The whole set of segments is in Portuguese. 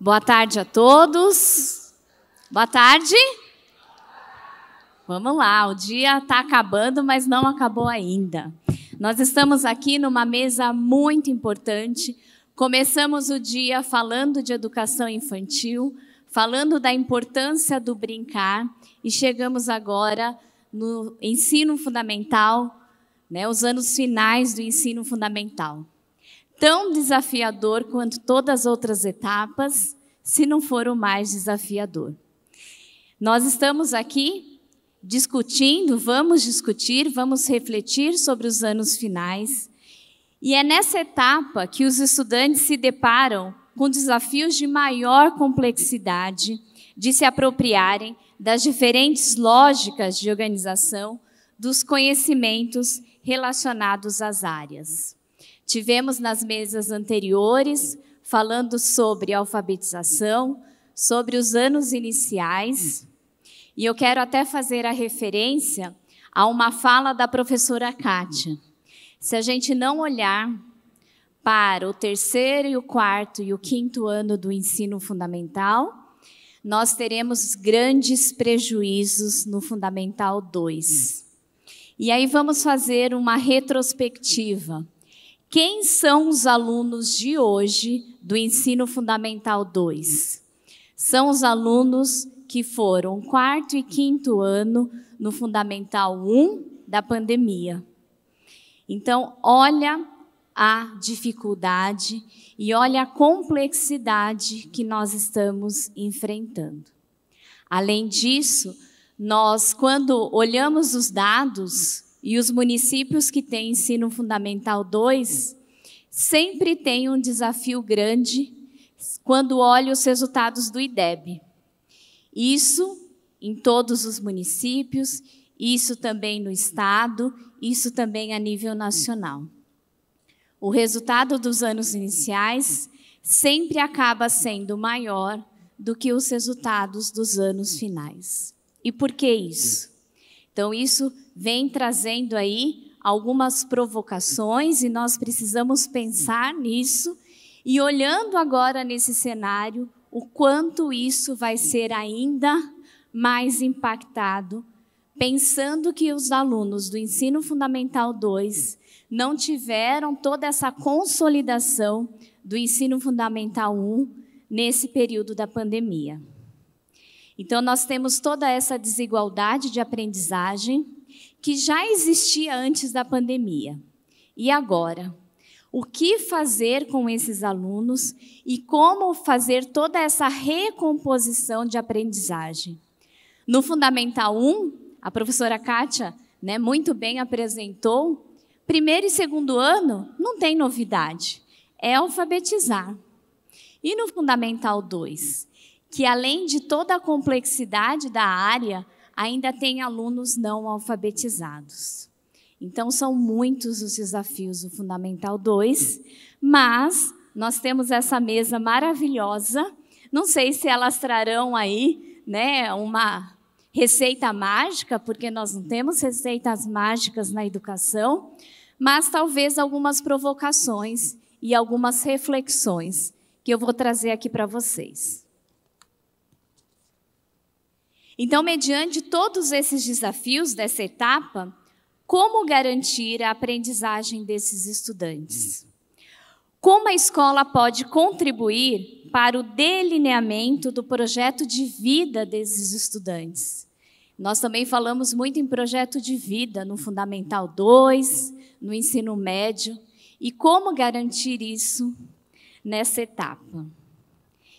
Boa tarde a todos. Boa tarde. Vamos lá, o dia está acabando, mas não acabou ainda. Nós estamos aqui numa mesa muito importante. Começamos o dia falando de educação infantil, falando da importância do brincar e chegamos agora no ensino fundamental, né, os anos finais do ensino fundamental tão desafiador quanto todas as outras etapas, se não for o mais desafiador. Nós estamos aqui discutindo, vamos discutir, vamos refletir sobre os anos finais. E é nessa etapa que os estudantes se deparam com desafios de maior complexidade, de se apropriarem das diferentes lógicas de organização dos conhecimentos relacionados às áreas. Tivemos nas mesas anteriores falando sobre alfabetização, sobre os anos iniciais, e eu quero até fazer a referência a uma fala da professora Kátia. Se a gente não olhar para o terceiro e o quarto e o quinto ano do ensino fundamental, nós teremos grandes prejuízos no Fundamental 2. E aí vamos fazer uma retrospectiva quem são os alunos de hoje do Ensino Fundamental 2? São os alunos que foram quarto e quinto ano no Fundamental 1 da pandemia. Então, olha a dificuldade e olha a complexidade que nós estamos enfrentando. Além disso, nós, quando olhamos os dados, e os municípios que têm ensino fundamental 2 sempre têm um desafio grande quando olham os resultados do IDEB. Isso em todos os municípios, isso também no estado, isso também a nível nacional. O resultado dos anos iniciais sempre acaba sendo maior do que os resultados dos anos finais. E por que isso? Então, isso vem trazendo aí algumas provocações e nós precisamos pensar nisso e olhando agora nesse cenário, o quanto isso vai ser ainda mais impactado, pensando que os alunos do ensino fundamental 2 não tiveram toda essa consolidação do ensino fundamental 1 nesse período da pandemia. Então, nós temos toda essa desigualdade de aprendizagem que já existia antes da pandemia. E agora? O que fazer com esses alunos e como fazer toda essa recomposição de aprendizagem? No Fundamental 1, a professora Kátia né, muito bem apresentou, primeiro e segundo ano não tem novidade, é alfabetizar. E no Fundamental 2, que além de toda a complexidade da área, ainda tem alunos não alfabetizados. Então, são muitos os desafios do Fundamental 2, mas nós temos essa mesa maravilhosa. Não sei se elas trarão aí né, uma receita mágica, porque nós não temos receitas mágicas na educação, mas talvez algumas provocações e algumas reflexões que eu vou trazer aqui para vocês. Então, mediante todos esses desafios dessa etapa, como garantir a aprendizagem desses estudantes? Como a escola pode contribuir para o delineamento do projeto de vida desses estudantes? Nós também falamos muito em projeto de vida no Fundamental 2, no ensino médio, e como garantir isso nessa etapa?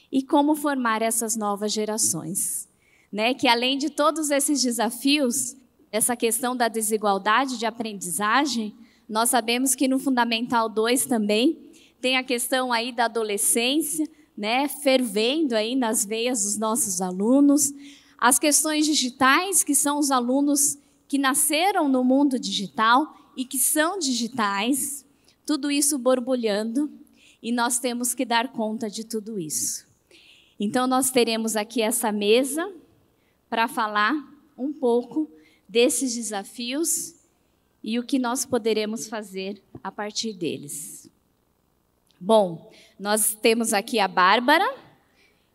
E como formar essas novas gerações? né? Que além de todos esses desafios, essa questão da desigualdade de aprendizagem, nós sabemos que no Fundamental 2 também tem a questão aí da adolescência, né, fervendo aí nas veias dos nossos alunos, as questões digitais, que são os alunos que nasceram no mundo digital e que são digitais, tudo isso borbulhando, e nós temos que dar conta de tudo isso. Então nós teremos aqui essa mesa para falar um pouco desses desafios e o que nós poderemos fazer a partir deles. Bom, nós temos aqui a Bárbara,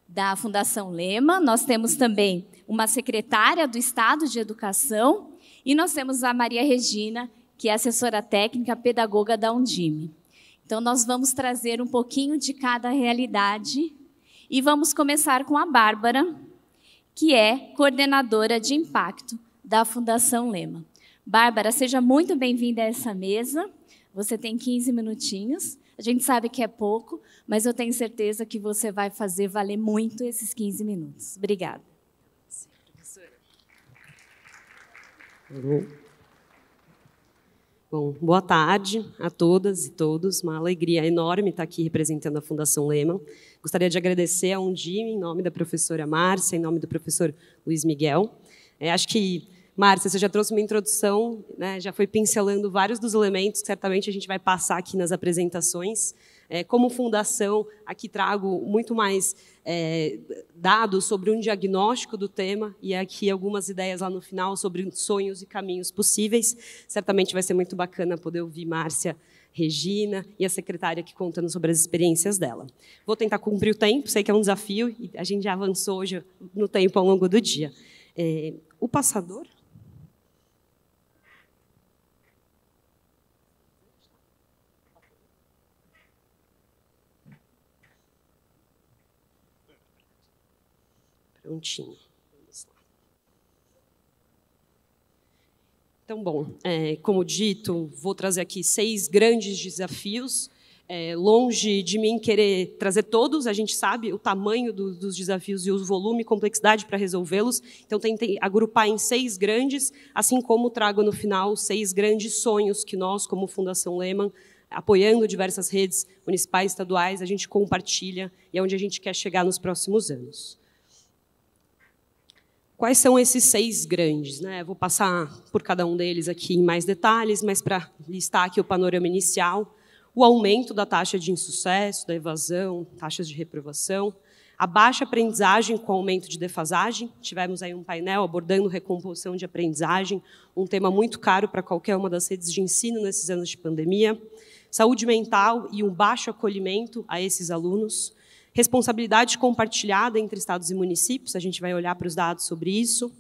da Fundação Lema, nós temos também uma secretária do Estado de Educação e nós temos a Maria Regina, que é assessora técnica pedagoga da Undime. Então, nós vamos trazer um pouquinho de cada realidade e vamos começar com a Bárbara, que é coordenadora de impacto da Fundação Lema. Bárbara, seja muito bem-vinda a essa mesa. Você tem 15 minutinhos. A gente sabe que é pouco, mas eu tenho certeza que você vai fazer valer muito esses 15 minutos. Obrigada. Sim, professora. Uhum. Bom, boa tarde a todas e todos. Uma alegria enorme estar aqui representando a Fundação Lehman. Gostaria de agradecer a Undime, em nome da professora Márcia, em nome do professor Luiz Miguel. É, acho que, Márcia, você já trouxe uma introdução, né, já foi pincelando vários dos elementos que certamente a gente vai passar aqui nas apresentações. É, como fundação, aqui trago muito mais é, dados sobre um diagnóstico do tema e é aqui algumas ideias lá no final sobre sonhos e caminhos possíveis. Certamente vai ser muito bacana poder ouvir Márcia, Regina e a secretária aqui contando sobre as experiências dela. Vou tentar cumprir o tempo, sei que é um desafio e a gente já avançou hoje no tempo ao longo do dia. É, o passador prontinho. Então, bom, é, como dito, vou trazer aqui seis grandes desafios. É, longe de mim querer trazer todos, a gente sabe o tamanho do, dos desafios e o volume e complexidade para resolvê-los. Então, tentei agrupar em seis grandes, assim como trago no final seis grandes sonhos que nós, como Fundação Lehman, apoiando diversas redes municipais e estaduais, a gente compartilha e é onde a gente quer chegar nos próximos anos. Quais são esses seis grandes? Né? Vou passar por cada um deles aqui em mais detalhes, mas para listar aqui o panorama inicial, o aumento da taxa de insucesso, da evasão, taxas de reprovação, a baixa aprendizagem com aumento de defasagem. Tivemos aí um painel abordando recomposição de aprendizagem, um tema muito caro para qualquer uma das redes de ensino nesses anos de pandemia. Saúde mental e um baixo acolhimento a esses alunos responsabilidade compartilhada entre estados e municípios, a gente vai olhar para os dados sobre isso,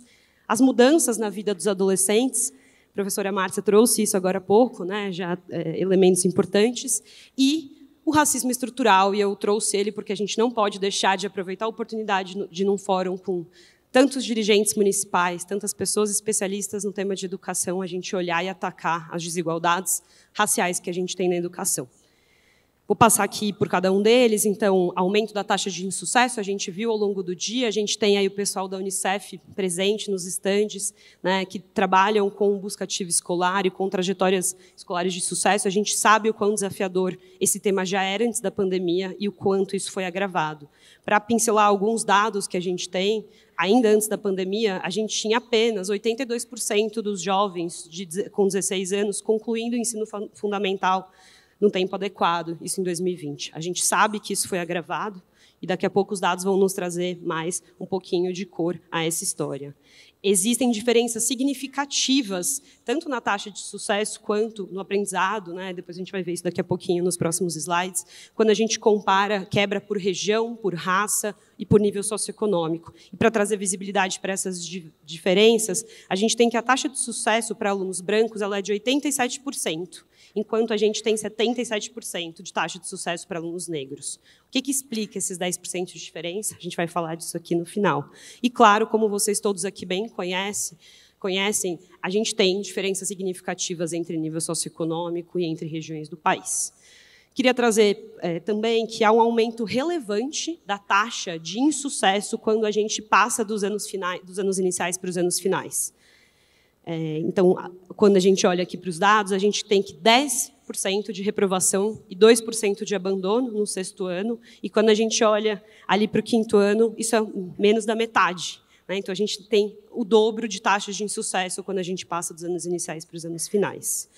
as mudanças na vida dos adolescentes, a professora Márcia trouxe isso agora há pouco, né, já é, elementos importantes, e o racismo estrutural, e eu trouxe ele porque a gente não pode deixar de aproveitar a oportunidade de, num fórum com tantos dirigentes municipais, tantas pessoas especialistas no tema de educação, a gente olhar e atacar as desigualdades raciais que a gente tem na educação. Vou passar aqui por cada um deles. Então, aumento da taxa de insucesso, a gente viu ao longo do dia, a gente tem aí o pessoal da Unicef presente nos estandes, né, que trabalham com busca ativa escolar e com trajetórias escolares de sucesso. A gente sabe o quão desafiador esse tema já era antes da pandemia e o quanto isso foi agravado. Para pincelar alguns dados que a gente tem, ainda antes da pandemia, a gente tinha apenas 82% dos jovens de, com 16 anos concluindo o ensino fundamental no tempo adequado, isso em 2020. A gente sabe que isso foi agravado e daqui a pouco os dados vão nos trazer mais um pouquinho de cor a essa história. Existem diferenças significativas, tanto na taxa de sucesso quanto no aprendizado, né? depois a gente vai ver isso daqui a pouquinho nos próximos slides, quando a gente compara quebra por região, por raça e por nível socioeconômico. E para trazer visibilidade para essas diferenças, a gente tem que a taxa de sucesso para alunos brancos ela é de 87% enquanto a gente tem 77% de taxa de sucesso para alunos negros. O que, que explica esses 10% de diferença? A gente vai falar disso aqui no final. E, claro, como vocês todos aqui bem conhecem, conhecem, a gente tem diferenças significativas entre nível socioeconômico e entre regiões do país. Queria trazer é, também que há um aumento relevante da taxa de insucesso quando a gente passa dos anos, finais, dos anos iniciais para os anos finais. É, então, quando a gente olha aqui para os dados, a gente tem que 10% de reprovação e 2% de abandono no sexto ano, e quando a gente olha ali para o quinto ano, isso é menos da metade. Né? Então, a gente tem o dobro de taxas de insucesso quando a gente passa dos anos iniciais para os anos finais.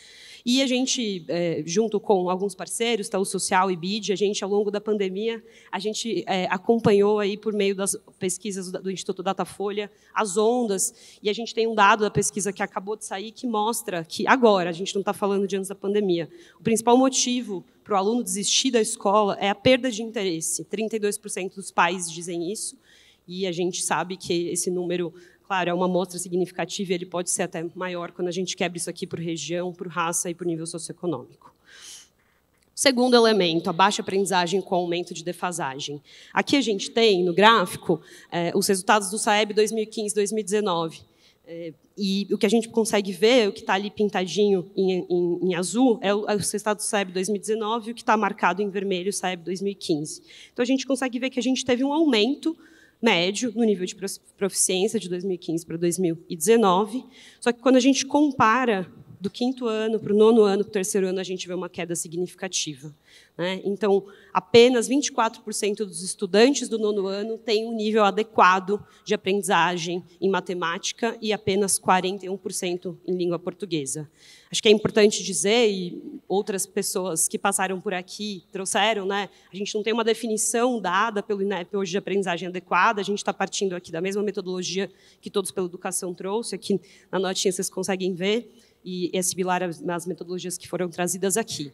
E a gente, é, junto com alguns parceiros, tá, o Social e BID, a gente, ao longo da pandemia, a gente é, acompanhou aí por meio das pesquisas do Instituto Datafolha as ondas, e a gente tem um dado da pesquisa que acabou de sair que mostra que agora, a gente não está falando de antes da pandemia, o principal motivo para o aluno desistir da escola é a perda de interesse. 32% dos pais dizem isso, e a gente sabe que esse número, claro, é uma amostra significativa, ele pode ser até maior quando a gente quebra isso aqui por região, por raça e por nível socioeconômico. Segundo elemento, a baixa aprendizagem com aumento de defasagem. Aqui a gente tem no gráfico eh, os resultados do SAEB 2015-2019. Eh, é, e o que a gente consegue ver, o que está ali pintadinho em, em, em azul, é o, é o resultado do SAEB 2019, e o que está marcado em vermelho, o SAEB 2015. Então a gente consegue ver que a gente teve um aumento médio no nível de proficiência de 2015 para 2019. Só que quando a gente compara do quinto ano para o nono ano, para o terceiro ano, a gente vê uma queda significativa. Né? Então, apenas 24% dos estudantes do nono ano têm um nível adequado de aprendizagem em matemática e apenas 41% em língua portuguesa. Acho que é importante dizer, e outras pessoas que passaram por aqui trouxeram, né? a gente não tem uma definição dada pelo INEP hoje de aprendizagem adequada, a gente está partindo aqui da mesma metodologia que Todos pela Educação trouxe, aqui na notinha vocês conseguem ver, e é similar às metodologias que foram trazidas aqui.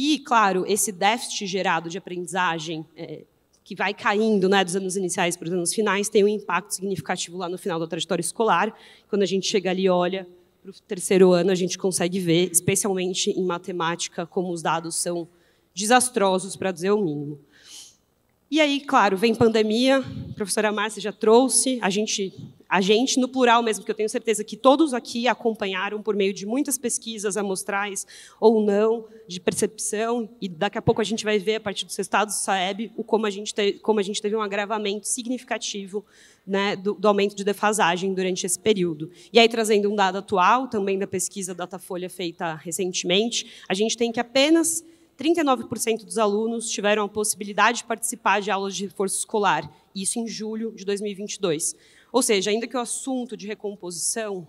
E, claro, esse déficit gerado de aprendizagem é, que vai caindo né, dos anos iniciais para os anos finais tem um impacto significativo lá no final da trajetória escolar. Quando a gente chega ali e olha para o terceiro ano, a gente consegue ver, especialmente em matemática, como os dados são desastrosos, para dizer o mínimo. E aí, claro, vem pandemia, a professora Márcia já trouxe, a gente a gente, no plural mesmo, que eu tenho certeza que todos aqui acompanharam por meio de muitas pesquisas amostrais ou não, de percepção, e daqui a pouco a gente vai ver, a partir dos estados do SAEB, o como, a gente teve, como a gente teve um agravamento significativo né, do, do, aumento de defasagem durante esse período. E aí, trazendo um dado atual, também da pesquisa Datafolha feita recentemente, a gente tem que apenas 39% dos alunos tiveram a possibilidade de participar de aulas de reforço escolar, isso em julho de 2022. Ou seja, ainda que o assunto de recomposição,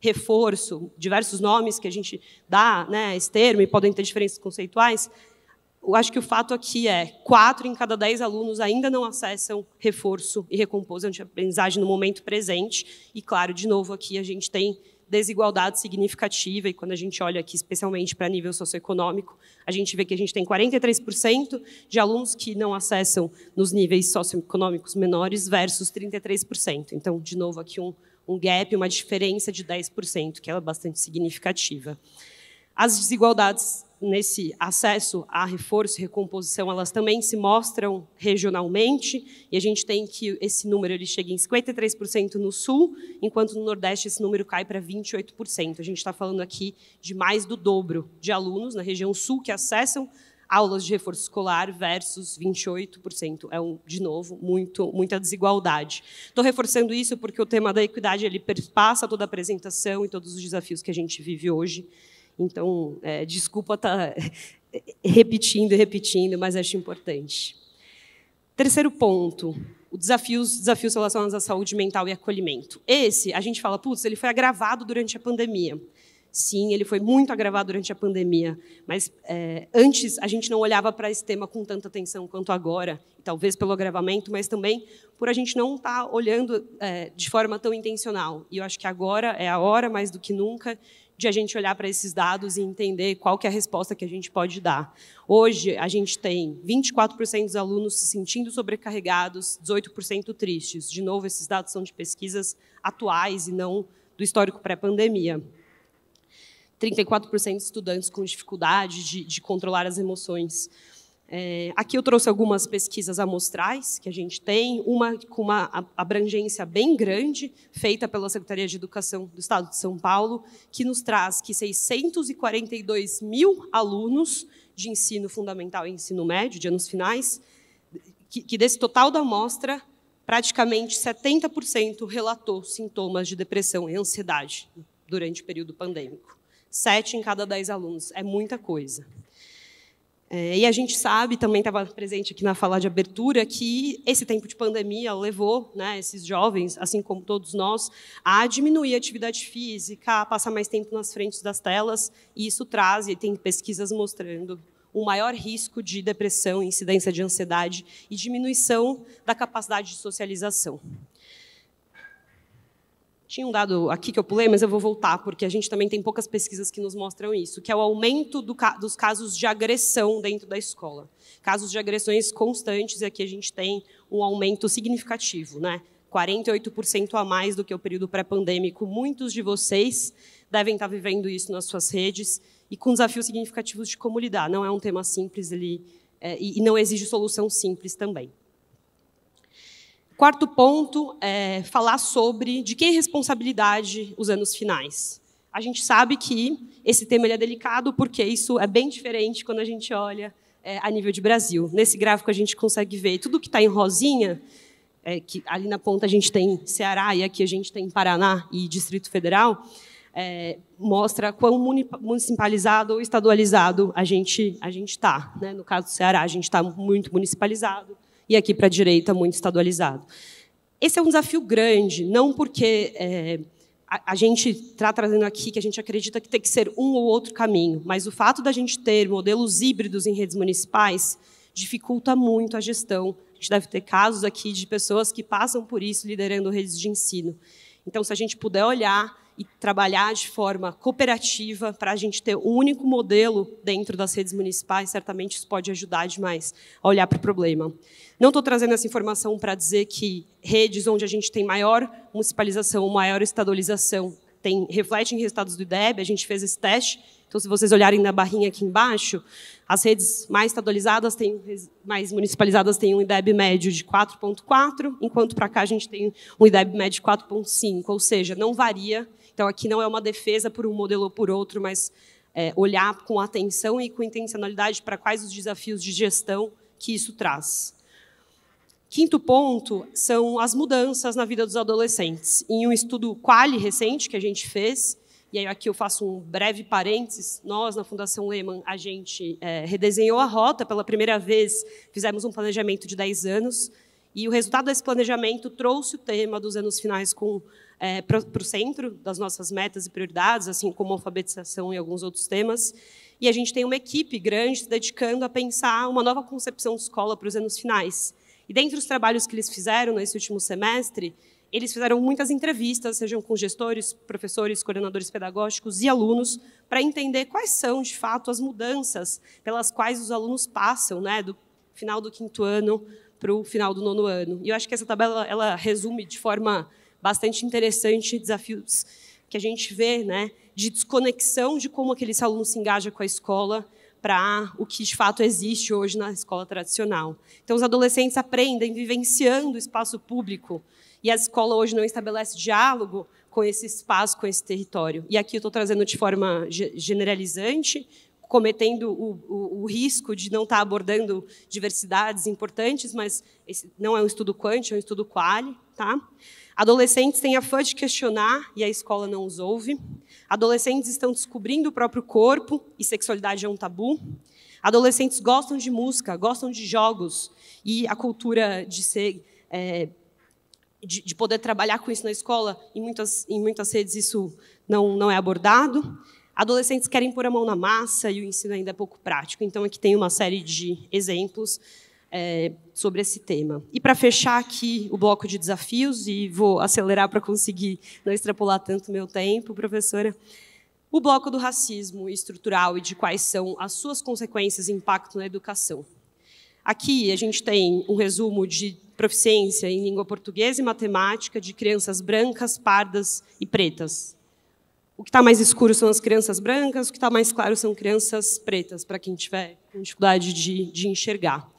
reforço, diversos nomes que a gente dá né, esse termo e podem ter diferenças conceituais, eu acho que o fato aqui é quatro em cada dez alunos ainda não acessam reforço e recomposição de é aprendizagem no momento presente. E, claro, de novo, aqui a gente tem desigualdade significativa, e quando a gente olha aqui especialmente para nível socioeconômico, a gente vê que a gente tem 43% de alunos que não acessam nos níveis socioeconômicos menores versus 33%. Então, de novo, aqui um, um gap, uma diferença de 10%, que é bastante significativa. As desigualdades nesse acesso a reforço e recomposição, elas também se mostram regionalmente, e a gente tem que esse número ele chega em 53% no Sul, enquanto no Nordeste esse número cai para 28%. A gente está falando aqui de mais do dobro de alunos na região Sul que acessam aulas de reforço escolar versus 28%. É, um, de novo, muito, muita desigualdade. Estou reforçando isso porque o tema da equidade ele perpassa toda a apresentação e todos os desafios que a gente vive hoje. Então, é, desculpa estar tá, repetindo e repetindo, mas acho importante. Terceiro ponto, os desafios, desafios relacionados à saúde mental e acolhimento. Esse, a gente fala, putz, ele foi agravado durante a pandemia. Sim, ele foi muito agravado durante a pandemia, mas é, antes a gente não olhava para esse tema com tanta atenção quanto agora, talvez pelo agravamento, mas também por a gente não estar tá olhando é, de forma tão intencional. E eu acho que agora é a hora, mais do que nunca, de a gente olhar para esses dados e entender qual que é a resposta que a gente pode dar. Hoje, a gente tem 24% dos alunos se sentindo sobrecarregados, 18% tristes. De novo, esses dados são de pesquisas atuais e não do histórico pré-pandemia. 34% de estudantes com dificuldade de, de controlar as emoções. É, aqui eu trouxe algumas pesquisas amostrais que a gente tem, uma com uma abrangência bem grande, feita pela Secretaria de Educação do Estado de São Paulo, que nos traz que 642 mil alunos de ensino fundamental e ensino médio, de anos finais, que, que desse total da amostra, praticamente 70% relatou sintomas de depressão e ansiedade durante o período pandêmico. Sete em cada dez alunos, é muita coisa. É, e a gente sabe, também estava presente aqui na fala de abertura, que esse tempo de pandemia levou né, esses jovens, assim como todos nós, a diminuir a atividade física, a passar mais tempo nas frentes das telas, e isso traz, e tem pesquisas mostrando, um maior risco de depressão, incidência de ansiedade e diminuição da capacidade de socialização. Tinha um dado aqui que eu pulei, mas eu vou voltar, porque a gente também tem poucas pesquisas que nos mostram isso, que é o aumento do, dos casos de agressão dentro da escola. Casos de agressões constantes, e aqui a gente tem um aumento significativo, né? 48% a mais do que o período pré-pandêmico. Muitos de vocês devem estar vivendo isso nas suas redes e com desafios significativos de como lidar. Não é um tema simples ele, é, e não exige solução simples também. Quarto ponto é falar sobre de quem é responsabilidade os anos finais. A gente sabe que esse tema é delicado porque isso é bem diferente quando a gente olha é, a nível de Brasil. Nesse gráfico a gente consegue ver tudo que está em rosinha, é, que ali na ponta a gente tem Ceará e aqui a gente tem Paraná e Distrito Federal, é, mostra quão municipalizado ou estadualizado a gente a gente está. Né? No caso do Ceará a gente está muito municipalizado, e aqui para a direita muito estadualizado. Esse é um desafio grande, não porque é, a, a, gente está trazendo aqui que a gente acredita que tem que ser um ou outro caminho, mas o fato da gente ter modelos híbridos em redes municipais dificulta muito a gestão. A gente deve ter casos aqui de pessoas que passam por isso liderando redes de ensino. Então, se a gente puder olhar e trabalhar de forma cooperativa para a gente ter um único modelo dentro das redes municipais, certamente isso pode ajudar demais a olhar para o problema. Não estou trazendo essa informação para dizer que redes onde a gente tem maior municipalização, maior estadualização, tem, refletem resultados do IDEB, a gente fez esse teste. Então, se vocês olharem na barrinha aqui embaixo, as redes mais estadualizadas, têm, mais municipalizadas, têm um IDEB médio de 4,4, enquanto para cá a gente tem um IDEB médio de 4,5, ou seja, não varia então, aqui não é uma defesa por um modelo ou por outro, mas é, olhar com atenção e com intencionalidade para quais os desafios de gestão que isso traz. Quinto ponto são as mudanças na vida dos adolescentes. Em um estudo Quali recente que a gente fez, e aí aqui eu faço um breve parênteses, nós na Fundação Lehman, a gente é, redesenhou a rota pela primeira vez, fizemos um planejamento de 10 anos, e o resultado desse planejamento trouxe o tema dos anos finais com é, para o centro das nossas metas e prioridades, assim como alfabetização e alguns outros temas. E a gente tem uma equipe grande se dedicando a pensar uma nova concepção de escola para os anos finais. E dentre os trabalhos que eles fizeram nesse último semestre, eles fizeram muitas entrevistas, sejam com gestores, professores, coordenadores pedagógicos e alunos, para entender quais são, de fato, as mudanças pelas quais os alunos passam, né, do final do quinto ano para o final do nono ano. E eu acho que essa tabela ela resume de forma bastante interessante desafios que a gente vê, né, de desconexão de como aqueles alunos se engajam com a escola para o que de fato existe hoje na escola tradicional. Então, os adolescentes aprendem vivenciando o espaço público e a escola hoje não estabelece diálogo com esse espaço, com esse território. E aqui eu estou trazendo de forma generalizante cometendo o, o, o, risco de não estar tá abordando diversidades importantes, mas esse não é um estudo quant, é um estudo quali. Tá? Adolescentes têm a fã de questionar e a escola não os ouve. Adolescentes estão descobrindo o próprio corpo e sexualidade é um tabu. Adolescentes gostam de música, gostam de jogos e a cultura de ser é, de, de, poder trabalhar com isso na escola, em muitas, em muitas redes isso não, não é abordado. Adolescentes querem pôr a mão na massa e o ensino ainda é pouco prático. Então, aqui tem uma série de exemplos é, sobre esse tema. E para fechar aqui o bloco de desafios, e vou acelerar para conseguir não extrapolar tanto meu tempo, professora. O bloco do racismo estrutural e de quais são as suas consequências e impacto na educação. Aqui a gente tem um resumo de proficiência em língua portuguesa e matemática de crianças brancas, pardas e pretas, o que está mais escuro são as crianças brancas, o que está mais claro são crianças pretas, para quem tiver dificuldade de, de enxergar.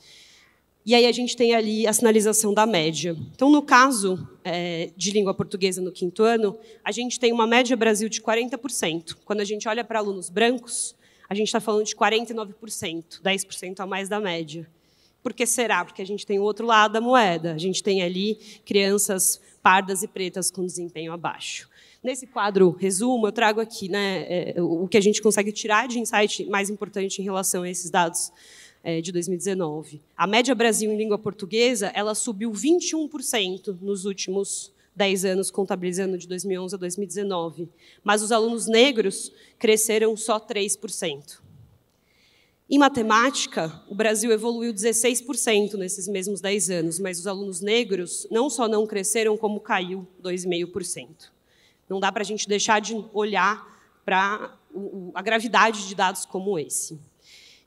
E aí a gente tem ali a sinalização da média. Então, no caso é, de língua portuguesa no quinto ano, a gente tem uma média Brasil de 40%. Quando a gente olha para alunos brancos, a gente está falando de 49%, 10% a mais da média. Por que será? Porque a gente tem o outro lado da moeda. A gente tem ali crianças pardas e pretas com desempenho abaixo. Nesse quadro resumo, eu trago aqui né, é, o que a gente consegue tirar de insight mais importante em relação a esses dados é, de 2019. A média Brasil em língua portuguesa ela subiu 21% nos últimos 10 anos, contabilizando de 2011 a 2019. Mas os alunos negros cresceram só 3%. Em matemática, o Brasil evoluiu 16% nesses mesmos 10 anos, mas os alunos negros não só não cresceram, como caiu 2,5%. Não dá para a gente deixar de olhar para a gravidade de dados como esse.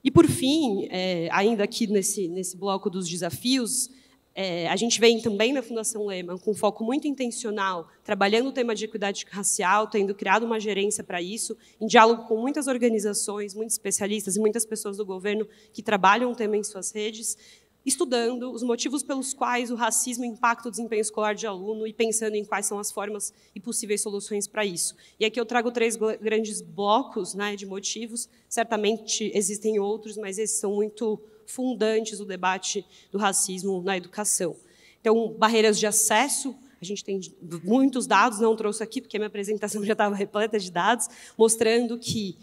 E, por fim, é, ainda aqui nesse, nesse bloco dos desafios, é, a gente vem também na Fundação Lehman com um foco muito intencional, trabalhando o tema de equidade racial, tendo criado uma gerência para isso, em diálogo com muitas organizações, muitos especialistas e muitas pessoas do governo que trabalham o tema em suas redes, estudando os motivos pelos quais o racismo impacta o desempenho escolar de aluno e pensando em quais são as formas e possíveis soluções para isso. E aqui eu trago três grandes blocos né, de motivos, certamente existem outros, mas esses são muito fundantes do debate do racismo na educação. Então, barreiras de acesso, a gente tem muitos dados, não trouxe aqui porque minha apresentação já estava repleta de dados, mostrando que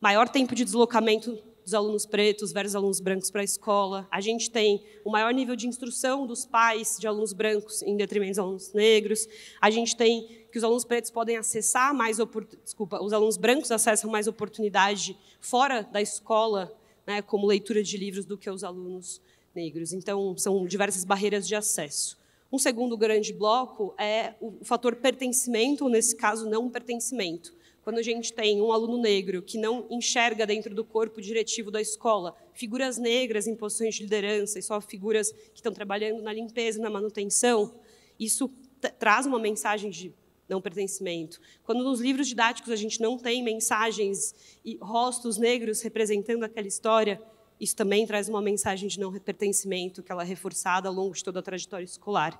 maior tempo de deslocamento dos alunos pretos versus alunos brancos para a escola. A gente tem o maior nível de instrução dos pais de alunos brancos em detrimento dos alunos negros. A gente tem que os alunos pretos podem acessar mais desculpa, os alunos brancos acessam mais oportunidade fora da escola, né, como leitura de livros do que os alunos negros. Então, são diversas barreiras de acesso. Um segundo grande bloco é o fator pertencimento, nesse caso não pertencimento quando a gente tem um aluno negro que não enxerga dentro do corpo diretivo da escola figuras negras em posições de liderança e só figuras que estão trabalhando na limpeza, na manutenção, isso traz uma mensagem de não pertencimento. Quando nos livros didáticos a gente não tem mensagens e rostos negros representando aquela história, isso também traz uma mensagem de não pertencimento, que ela é reforçada ao longo de toda a trajetória escolar.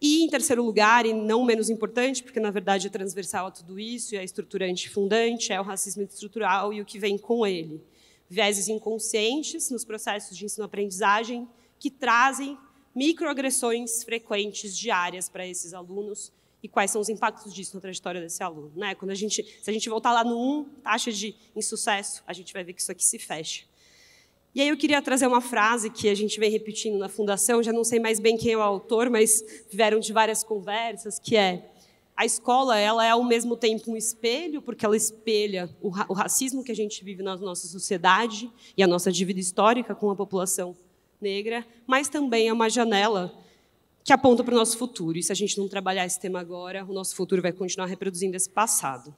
E, em terceiro lugar, e não menos importante, porque na verdade é transversal a tudo isso, é estruturante e fundante, é o racismo estrutural e o que vem com ele. Vieses inconscientes nos processos de ensino-aprendizagem que trazem microagressões frequentes diárias para esses alunos e quais são os impactos disso na trajetória desse aluno. Né? Quando a gente, se a gente voltar lá no 1, taxa de insucesso, a gente vai ver que isso aqui se fecha. E aí eu queria trazer uma frase que a gente vem repetindo na fundação, já não sei mais bem quem é o autor, mas vieram de várias conversas, que é a escola ela é ao mesmo tempo um espelho, porque ela espelha o, ra o racismo que a gente vive na nossa sociedade e a nossa dívida histórica com a população negra, mas também é uma janela que aponta para o nosso futuro. E se a gente não trabalhar esse tema agora, o nosso futuro vai continuar reproduzindo esse passado.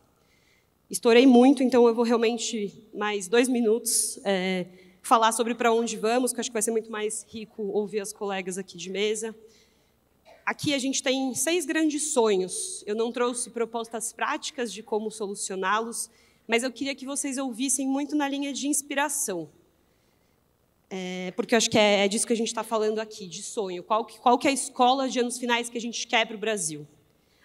Estourei muito, então eu vou realmente mais dois minutos. É, falar sobre para onde vamos, que acho que vai ser muito mais rico ouvir as colegas aqui de mesa. Aqui a gente tem seis grandes sonhos. Eu não trouxe propostas práticas de como solucioná-los, mas eu queria que vocês ouvissem muito na linha de inspiração. É, porque eu acho que é, é disso que a gente está falando aqui, de sonho. Qual que, qual que é a escola de anos finais que a gente quer para o Brasil?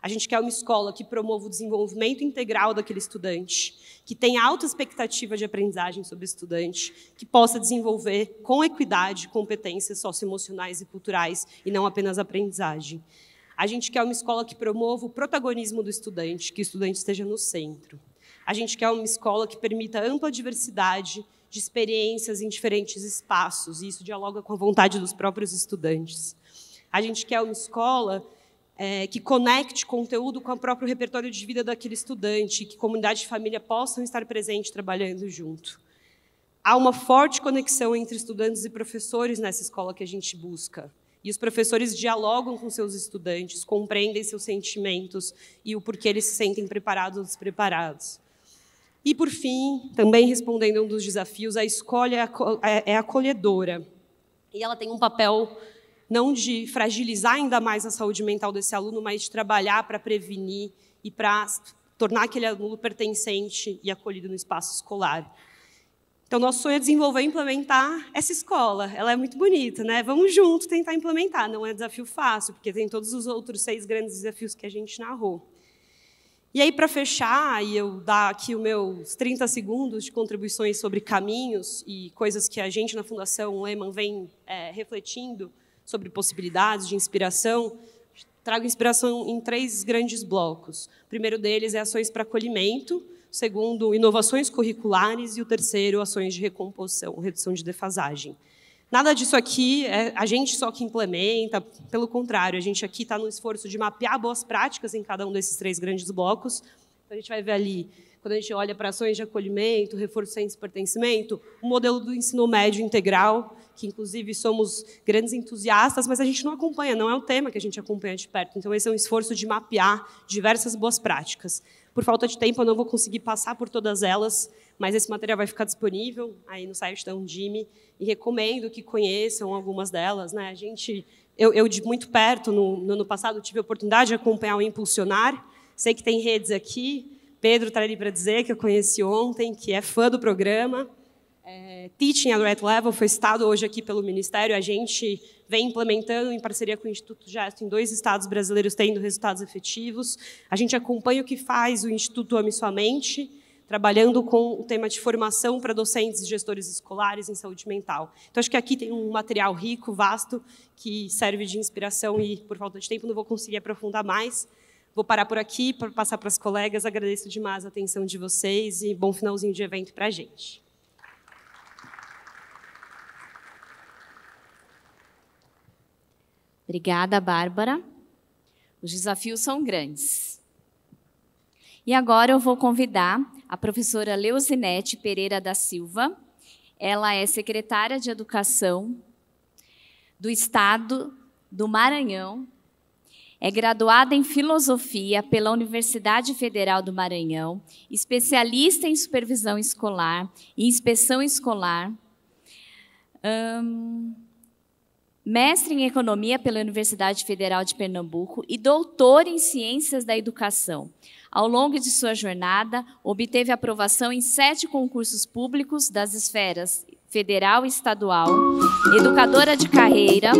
A gente quer uma escola que promova o desenvolvimento integral daquele estudante, que tenha alta expectativa de aprendizagem sobre o estudante, que possa desenvolver com equidade competências socioemocionais e culturais e não apenas aprendizagem. A gente quer uma escola que promova o protagonismo do estudante, que o estudante esteja no centro. A gente quer uma escola que permita ampla diversidade de experiências em diferentes espaços, e isso dialoga com a vontade dos próprios estudantes. A gente quer uma escola é, que conecte conteúdo com o próprio repertório de vida daquele estudante, que comunidade e família possam estar presentes trabalhando junto. Há uma forte conexão entre estudantes e professores nessa escola que a gente busca. E os professores dialogam com seus estudantes, compreendem seus sentimentos e o porquê eles se sentem preparados ou despreparados. E, por fim, também respondendo um dos desafios, a escola é, é, é acolhedora. E ela tem um papel não de fragilizar ainda mais a saúde mental desse aluno, mas de trabalhar para prevenir e para tornar aquele aluno pertencente e acolhido no espaço escolar. Então, nosso sonho é desenvolver e implementar essa escola. Ela é muito bonita, né? Vamos juntos tentar implementar. Não é desafio fácil, porque tem todos os outros seis grandes desafios que a gente narrou. E aí, para fechar, e eu dar aqui os meus 30 segundos de contribuições sobre caminhos e coisas que a gente na Fundação Lehman vem é, refletindo, sobre possibilidades de inspiração, trago inspiração em três grandes blocos. O primeiro deles é ações para acolhimento, o segundo, inovações curriculares, e o terceiro, ações de recomposição, redução de defasagem. Nada disso aqui é a gente só que implementa, pelo contrário, a gente aqui está no esforço de mapear boas práticas em cada um desses três grandes blocos. Então, a gente vai ver ali, quando a gente olha para ações de acolhimento, reforço sem pertencimento, o modelo do ensino médio integral, que inclusive somos grandes entusiastas, mas a gente não acompanha, não é um tema que a gente acompanha de perto. Então, esse é um esforço de mapear diversas boas práticas. Por falta de tempo, eu não vou conseguir passar por todas elas, mas esse material vai ficar disponível aí no site da Undime e recomendo que conheçam algumas delas. Né? A gente, eu, eu de muito perto, no, no ano passado, tive a oportunidade de acompanhar o Impulsionar. Sei que tem redes aqui, Pedro está ali para dizer que eu conheci ontem, que é fã do programa. É, teaching at Red Level foi citado hoje aqui pelo Ministério. A gente vem implementando em parceria com o Instituto Gesto em dois estados brasileiros tendo resultados efetivos. A gente acompanha o que faz o Instituto Ame Sua Mente, trabalhando com o tema de formação para docentes e gestores escolares em saúde mental. Então, acho que aqui tem um material rico, vasto, que serve de inspiração e, por falta de tempo, não vou conseguir aprofundar mais. Vou parar por aqui para passar para as colegas. Agradeço demais a atenção de vocês e bom finalzinho de evento para a gente. Obrigada, Bárbara. Os desafios são grandes. E agora eu vou convidar a professora Leuzinete Pereira da Silva. Ela é secretária de Educação do Estado do Maranhão. É graduada em Filosofia pela Universidade Federal do Maranhão, especialista em supervisão escolar e inspeção escolar. Hum, mestre em economia pela Universidade Federal de Pernambuco e doutor em ciências da educação. Ao longo de sua jornada, obteve aprovação em sete concursos públicos das esferas federal e estadual, educadora de carreira,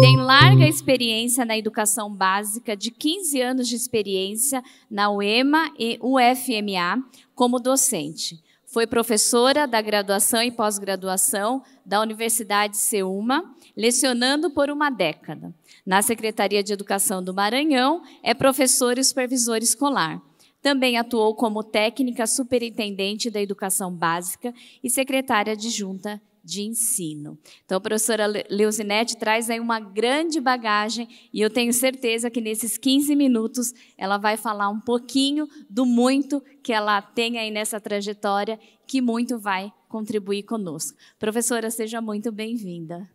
tem larga experiência na educação básica, de 15 anos de experiência na UEMA e UFMA como docente. Foi professora da graduação e pós-graduação da Universidade Ceuma, lecionando por uma década. Na Secretaria de Educação do Maranhão, é professora e supervisora escolar. Também atuou como técnica superintendente da educação básica e secretária adjunta de ensino. Então, a professora Leuzinete traz aí uma grande bagagem e eu tenho certeza que nesses 15 minutos ela vai falar um pouquinho do muito que ela tem aí nessa trajetória, que muito vai contribuir conosco. Professora, seja muito bem-vinda.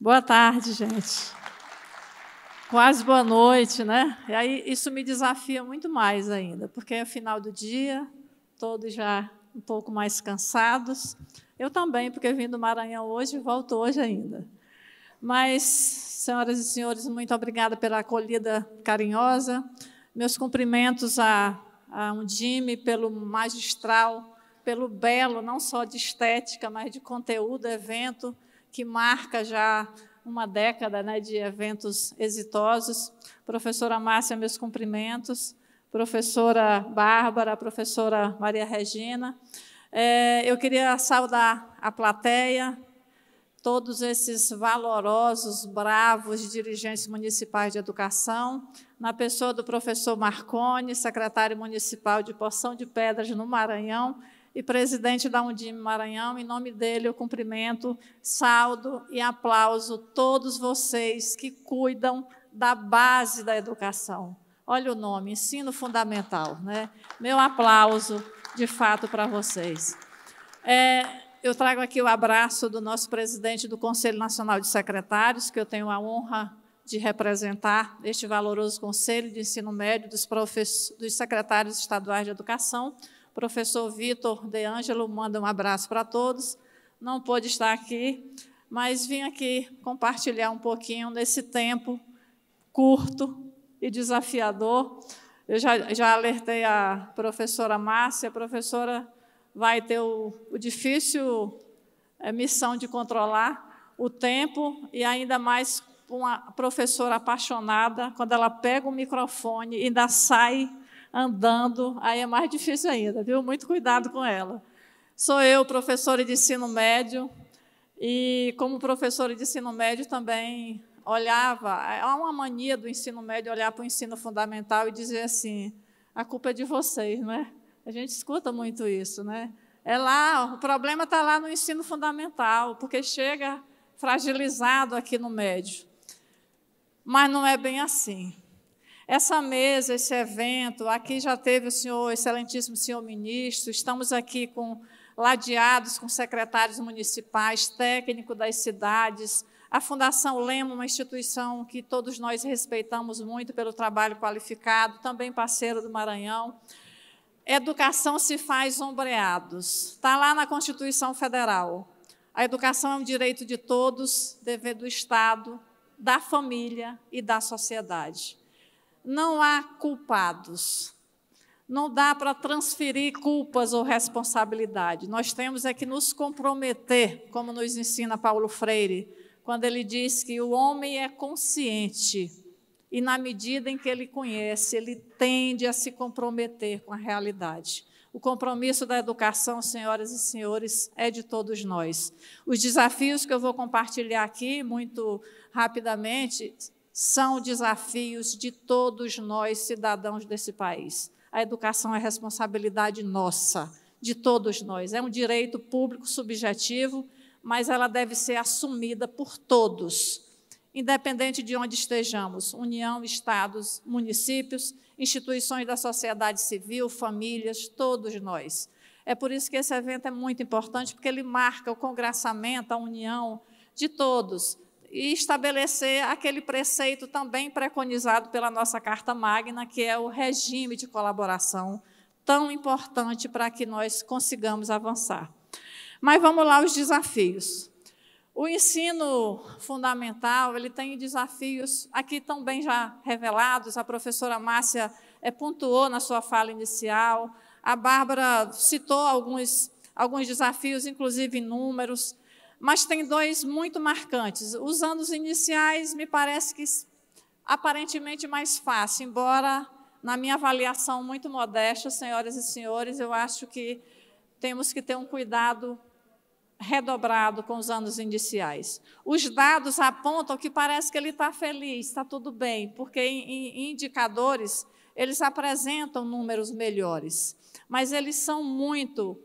Boa tarde, gente. Quase boa noite, né? E aí isso me desafia muito mais ainda, porque é final do dia, todos já um pouco mais cansados. Eu também, porque vim do Maranhão hoje e volto hoje ainda. Mas, senhoras e senhores, muito obrigada pela acolhida carinhosa. Meus cumprimentos a, a Undime pelo magistral, pelo belo, não só de estética, mas de conteúdo, evento, que marca já uma década né, de eventos exitosos. Professora Márcia, meus cumprimentos professora Bárbara, professora Maria Regina. É, eu queria saudar a plateia, todos esses valorosos, bravos dirigentes municipais de educação, na pessoa do professor Marconi, secretário municipal de Poção de Pedras no Maranhão e presidente da Undime Maranhão. Em nome dele, eu cumprimento, saldo e aplauso todos vocês que cuidam da base da educação Olha o nome, ensino fundamental. Né? Meu aplauso, de fato, para vocês. É, eu trago aqui o abraço do nosso presidente do Conselho Nacional de Secretários, que eu tenho a honra de representar este valoroso Conselho de Ensino Médio dos, dos secretários estaduais de educação. Professor Vitor De Ângelo, manda um abraço para todos. Não pôde estar aqui, mas vim aqui compartilhar um pouquinho nesse tempo curto e desafiador. Eu já, já alertei a professora Márcia, a professora vai ter o, o difícil é, missão de controlar o tempo e ainda mais uma professora apaixonada, quando ela pega o microfone e ainda sai andando, aí é mais difícil ainda, viu? Muito cuidado com ela. Sou eu, professora de ensino médio, e como professora de ensino médio também olhava, há uma mania do ensino médio olhar para o ensino fundamental e dizer assim: a culpa é de vocês, né A gente escuta muito isso, né? É lá, o problema está lá no ensino fundamental, porque chega fragilizado aqui no médio. Mas não é bem assim. Essa mesa, esse evento, aqui já teve o senhor, excelentíssimo senhor ministro, estamos aqui com ladeados com secretários municipais, técnico das cidades, a Fundação Lema, uma instituição que todos nós respeitamos muito pelo trabalho qualificado, também parceiro do Maranhão. Educação se faz ombreados. Está lá na Constituição Federal. A educação é um direito de todos, dever do Estado, da família e da sociedade. Não há culpados. Não dá para transferir culpas ou responsabilidade. Nós temos é que nos comprometer, como nos ensina Paulo Freire, quando ele diz que o homem é consciente e, na medida em que ele conhece, ele tende a se comprometer com a realidade. O compromisso da educação, senhoras e senhores, é de todos nós. Os desafios que eu vou compartilhar aqui, muito rapidamente, são desafios de todos nós, cidadãos desse país. A educação é responsabilidade nossa, de todos nós. É um direito público subjetivo mas ela deve ser assumida por todos, independente de onde estejamos União, estados, municípios, instituições da sociedade civil, famílias, todos nós. É por isso que esse evento é muito importante, porque ele marca o congressamento, a união de todos e estabelecer aquele preceito também preconizado pela nossa Carta Magna, que é o regime de colaboração, tão importante para que nós consigamos avançar. Mas vamos lá os desafios. O ensino fundamental, ele tem desafios aqui também já revelados, a professora Márcia é, pontuou na sua fala inicial, a Bárbara citou alguns, alguns desafios, inclusive números, mas tem dois muito marcantes. Os anos iniciais me parece que aparentemente mais fácil, embora na minha avaliação muito modesta, senhoras e senhores, eu acho que temos que ter um cuidado redobrado com os anos iniciais. Os dados apontam que parece que ele está feliz, está tudo bem, porque em, em indicadores eles apresentam números melhores, mas eles são muito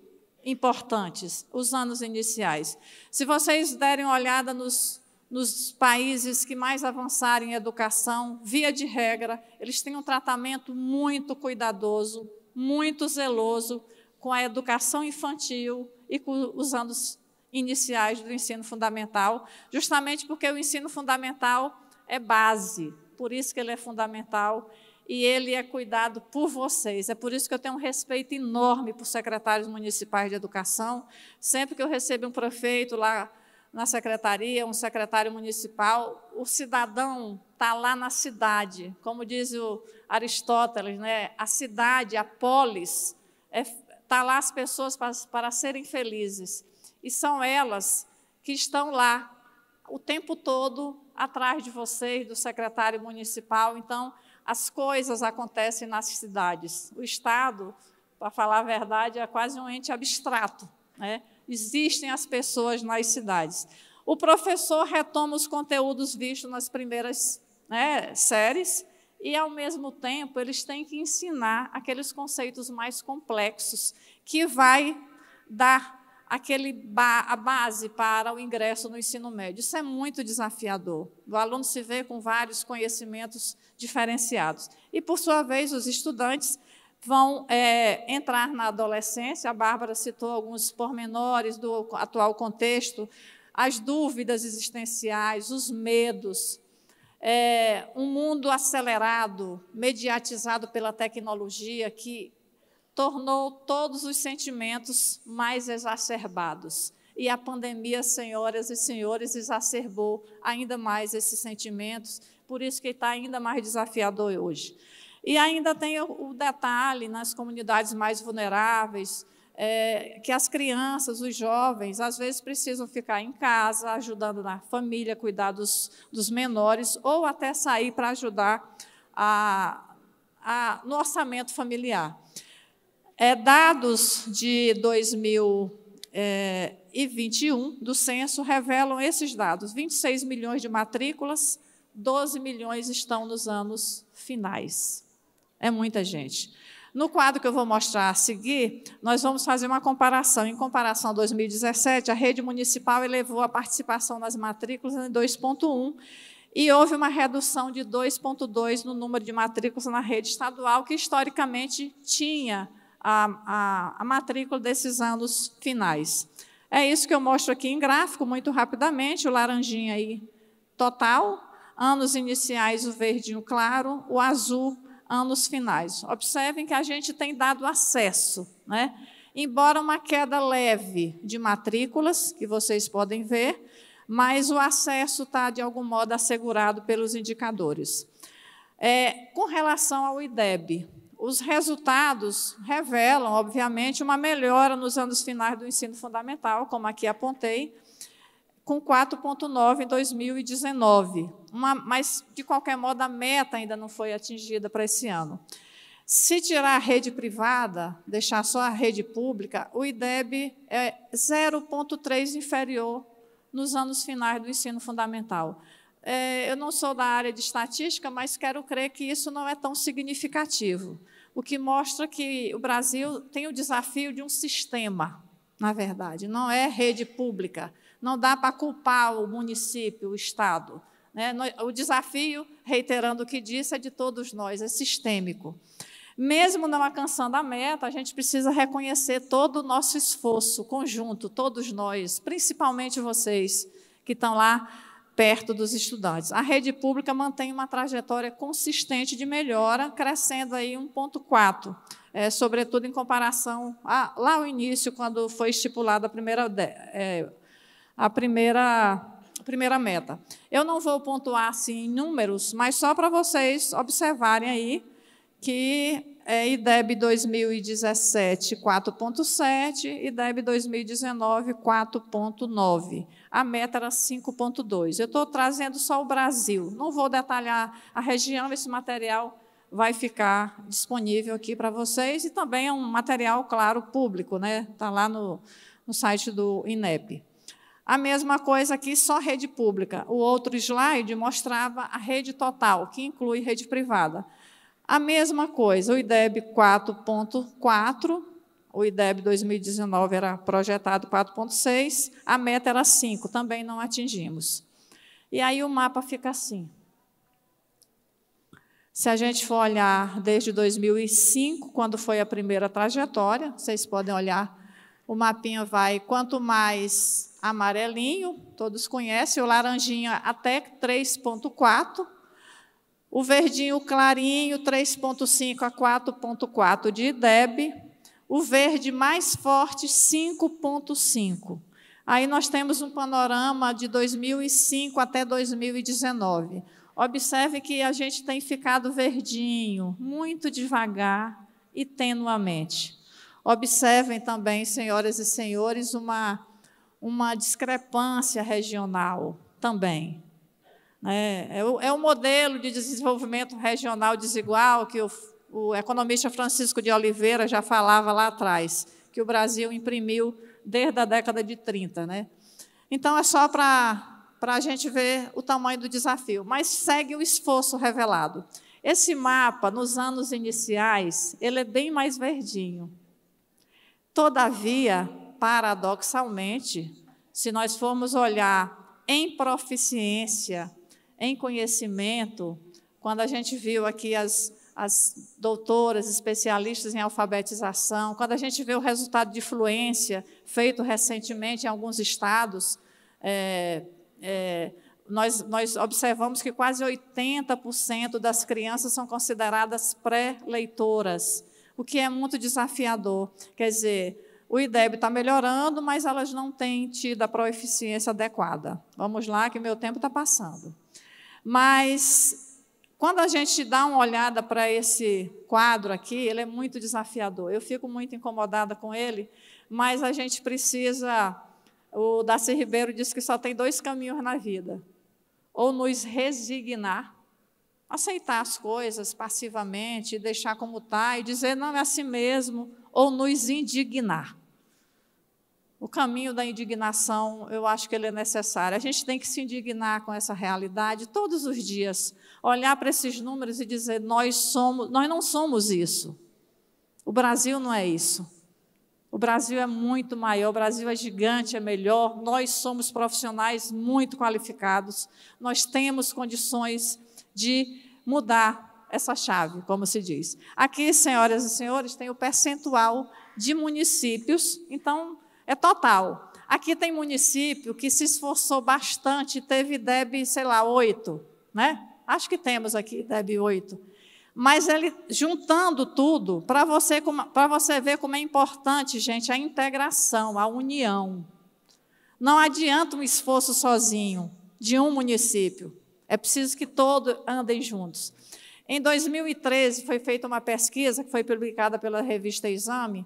importantes, os anos iniciais. Se vocês derem uma olhada nos, nos países que mais avançaram em educação, via de regra, eles têm um tratamento muito cuidadoso, muito zeloso com a educação infantil e com os anos iniciais do ensino fundamental, justamente porque o ensino fundamental é base, por isso que ele é fundamental e ele é cuidado por vocês. É por isso que eu tenho um respeito enorme por secretários municipais de educação. Sempre que eu recebo um prefeito lá na secretaria, um secretário municipal, o cidadão está lá na cidade. Como diz o Aristóteles, né? a cidade, a polis, está é, tá lá as pessoas para, para serem felizes. E são elas que estão lá o tempo todo atrás de vocês, do secretário municipal. Então, as coisas acontecem nas cidades. O Estado, para falar a verdade, é quase um ente abstrato. Né? Existem as pessoas nas cidades. O professor retoma os conteúdos vistos nas primeiras né, séries e, ao mesmo tempo, eles têm que ensinar aqueles conceitos mais complexos que vai dar aquele ba a base para o ingresso no ensino médio. Isso é muito desafiador. O aluno se vê com vários conhecimentos diferenciados. E, por sua vez, os estudantes vão é, entrar na adolescência. A Bárbara citou alguns pormenores do atual contexto, as dúvidas existenciais, os medos. É, um mundo acelerado, mediatizado pela tecnologia, que tornou todos os sentimentos mais exacerbados. E a pandemia, senhoras e senhores, exacerbou ainda mais esses sentimentos, por isso que está ainda mais desafiador hoje. E ainda tem o detalhe nas comunidades mais vulneráveis, é, que as crianças, os jovens, às vezes precisam ficar em casa, ajudando na família, cuidar dos, dos menores, ou até sair para ajudar a, a, no orçamento familiar. É, dados de 2021 é, do censo revelam esses dados: 26 milhões de matrículas, 12 milhões estão nos anos finais. É muita gente. No quadro que eu vou mostrar a seguir, nós vamos fazer uma comparação. Em comparação a 2017, a rede municipal elevou a participação nas matrículas em 2,1 e houve uma redução de 2,2 no número de matrículas na rede estadual, que historicamente tinha a, a, a matrícula desses anos finais. É isso que eu mostro aqui em gráfico, muito rapidamente, o laranjinho aí total, anos iniciais o verdinho claro, o azul anos finais. Observem que a gente tem dado acesso, né? Embora uma queda leve de matrículas, que vocês podem ver, mas o acesso está, de algum modo, assegurado pelos indicadores. É, com relação ao IDEB, os resultados revelam, obviamente, uma melhora nos anos finais do ensino fundamental, como aqui apontei, com 4,9 em 2019. Uma, mas, de qualquer modo, a meta ainda não foi atingida para esse ano. Se tirar a rede privada, deixar só a rede pública, o IDEB é 0,3 inferior nos anos finais do ensino fundamental. É, eu não sou da área de estatística, mas quero crer que isso não é tão significativo o que mostra que o Brasil tem o desafio de um sistema, na verdade, não é rede pública. Não dá para culpar o município, o Estado. Né? O desafio, reiterando o que disse, é de todos nós, é sistêmico. Mesmo não alcançando a meta, a gente precisa reconhecer todo o nosso esforço conjunto, todos nós, principalmente vocês que estão lá perto dos estudantes. A rede pública mantém uma trajetória consistente de melhora, crescendo aí 1,4, é, sobretudo em comparação a, lá ao início, quando foi estipulada a primeira, é, a primeira, a primeira meta. Eu não vou pontuar assim em números, mas só para vocês observarem aí que é, IDEB 2017 4.7 e IDEB 2019 4.9 a meta era 5,2. Eu estou trazendo só o Brasil, não vou detalhar a região, esse material vai ficar disponível aqui para vocês e também é um material, claro, público, né? Está lá no, no site do INEP. A mesma coisa aqui, só rede pública. O outro slide mostrava a rede total, que inclui rede privada. A mesma coisa, o IDEB 4.4 o IDEB 2019 era projetado 4,6, a meta era 5, também não atingimos. E aí o mapa fica assim. Se a gente for olhar desde 2005, quando foi a primeira trajetória, vocês podem olhar, o mapinha vai quanto mais amarelinho, todos conhecem, o laranjinha até 3,4, o verdinho clarinho 3,5 a 4,4 de IDEB, o verde mais forte, 5,5. Aí nós temos um panorama de 2005 até 2019. Observe que a gente tem ficado verdinho, muito devagar e tenuamente. Observem também, senhoras e senhores, uma, uma discrepância regional também. É, é, o, é o modelo de desenvolvimento regional desigual que eu o economista Francisco de Oliveira já falava lá atrás que o Brasil imprimiu desde a década de 30. Né? Então, é só para a gente ver o tamanho do desafio, mas segue o esforço revelado. Esse mapa, nos anos iniciais, ele é bem mais verdinho. Todavia, paradoxalmente, se nós formos olhar em proficiência, em conhecimento, quando a gente viu aqui as as doutoras, especialistas em alfabetização, quando a gente vê o resultado de fluência feito recentemente em alguns estados, é, é, nós, nós observamos que quase 80% das crianças são consideradas pré-leitoras, o que é muito desafiador. Quer dizer, o IDEB está melhorando, mas elas não têm tido a proeficiência adequada. Vamos lá, que meu tempo está passando. Mas quando a gente dá uma olhada para esse quadro aqui, ele é muito desafiador. Eu fico muito incomodada com ele, mas a gente precisa. O Darcy Ribeiro disse que só tem dois caminhos na vida: ou nos resignar, aceitar as coisas passivamente, deixar como está e dizer não é assim mesmo, ou nos indignar. O caminho da indignação, eu acho que ele é necessário. A gente tem que se indignar com essa realidade todos os dias, olhar para esses números e dizer: nós somos, nós não somos isso. O Brasil não é isso. O Brasil é muito maior, o Brasil é gigante, é melhor. Nós somos profissionais muito qualificados. Nós temos condições de mudar essa chave, como se diz. Aqui, senhoras e senhores, tem o percentual de municípios. Então, é total. Aqui tem município que se esforçou bastante, teve DEB, sei lá, 8, né? Acho que temos aqui DEB 8. Mas ele juntando tudo, para você, você ver como é importante, gente, a integração, a união. Não adianta um esforço sozinho de um município. É preciso que todos andem juntos. Em 2013 foi feita uma pesquisa que foi publicada pela revista Exame,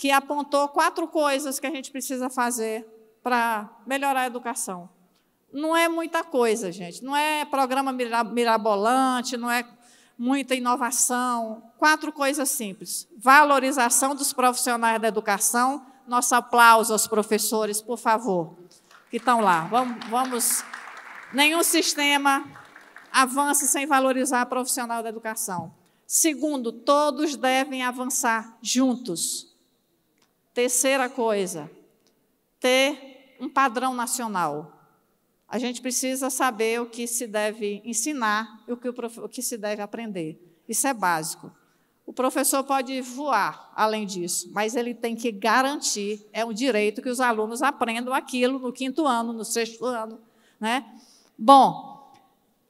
que apontou quatro coisas que a gente precisa fazer para melhorar a educação. Não é muita coisa, gente. Não é programa mirabolante, não é muita inovação. Quatro coisas simples: valorização dos profissionais da educação. Nosso aplauso aos professores, por favor, que estão lá. Vamos, vamos. Nenhum sistema avança sem valorizar profissional da educação. Segundo, todos devem avançar juntos Terceira coisa, ter um padrão nacional. A gente precisa saber o que se deve ensinar e o que, o, o que se deve aprender. Isso é básico. O professor pode voar além disso, mas ele tem que garantir, é um direito que os alunos aprendam aquilo no quinto ano, no sexto ano. Né? Bom,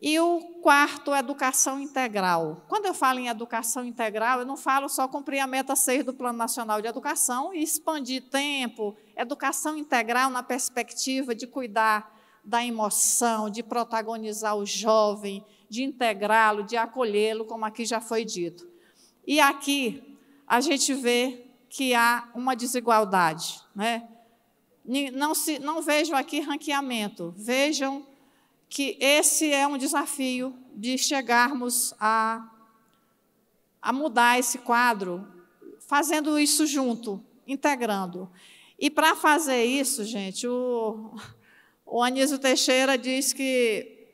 e o quarto, educação integral. Quando eu falo em educação integral, eu não falo só cumprir a meta 6 do Plano Nacional de Educação e expandir tempo. Educação integral na perspectiva de cuidar da emoção, de protagonizar o jovem, de integrá-lo, de acolhê-lo, como aqui já foi dito. E aqui a gente vê que há uma desigualdade. Né? Não, se, não vejam aqui ranqueamento, vejam que esse é um desafio de chegarmos a, a mudar esse quadro, fazendo isso junto, integrando. E para fazer isso, gente, o, o Anísio Teixeira diz que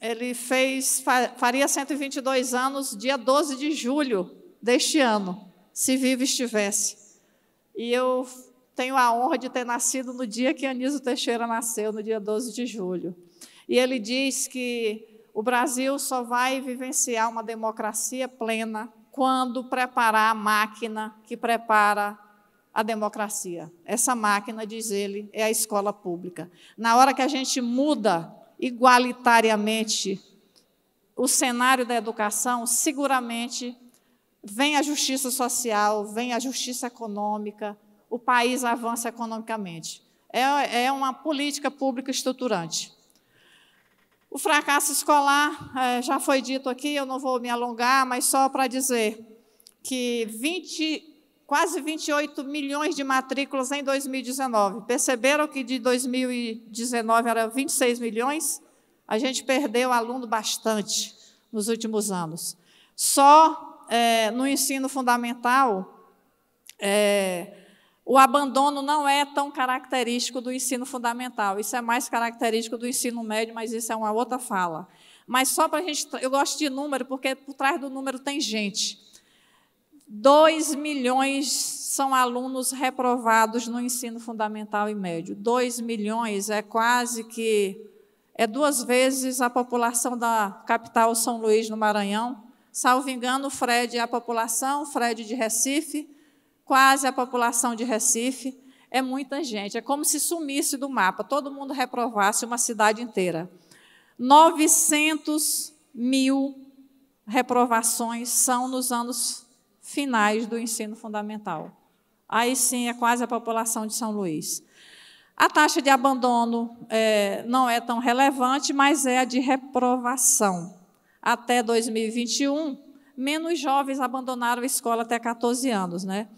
ele fez, faria 122 anos, dia 12 de julho deste ano, se vivo estivesse. E eu tenho a honra de ter nascido no dia que Anísio Teixeira nasceu, no dia 12 de julho. E ele diz que o Brasil só vai vivenciar uma democracia plena quando preparar a máquina que prepara a democracia. Essa máquina, diz ele, é a escola pública. Na hora que a gente muda igualitariamente o cenário da educação, seguramente vem a justiça social, vem a justiça econômica, o país avança economicamente. É, é uma política pública estruturante. O fracasso escolar, é, já foi dito aqui, eu não vou me alongar, mas só para dizer que 20, quase 28 milhões de matrículas em 2019. Perceberam que de 2019 era 26 milhões? A gente perdeu aluno bastante nos últimos anos. Só é, no ensino fundamental, é, o abandono não é tão característico do ensino fundamental, isso é mais característico do ensino médio, mas isso é uma outra fala. Mas só para a gente. Eu gosto de número, porque por trás do número tem gente. 2 milhões são alunos reprovados no ensino fundamental e médio. 2 milhões é quase que. É duas vezes a população da capital São Luís, no Maranhão. Salvo engano, Fred é a população, Fred de Recife quase a população de Recife, é muita gente. É como se sumisse do mapa, todo mundo reprovasse uma cidade inteira. 900 mil reprovações são nos anos finais do ensino fundamental. Aí sim é quase a população de São Luís. A taxa de abandono é, não é tão relevante, mas é a de reprovação. Até 2021, menos jovens abandonaram a escola até 14 anos, né?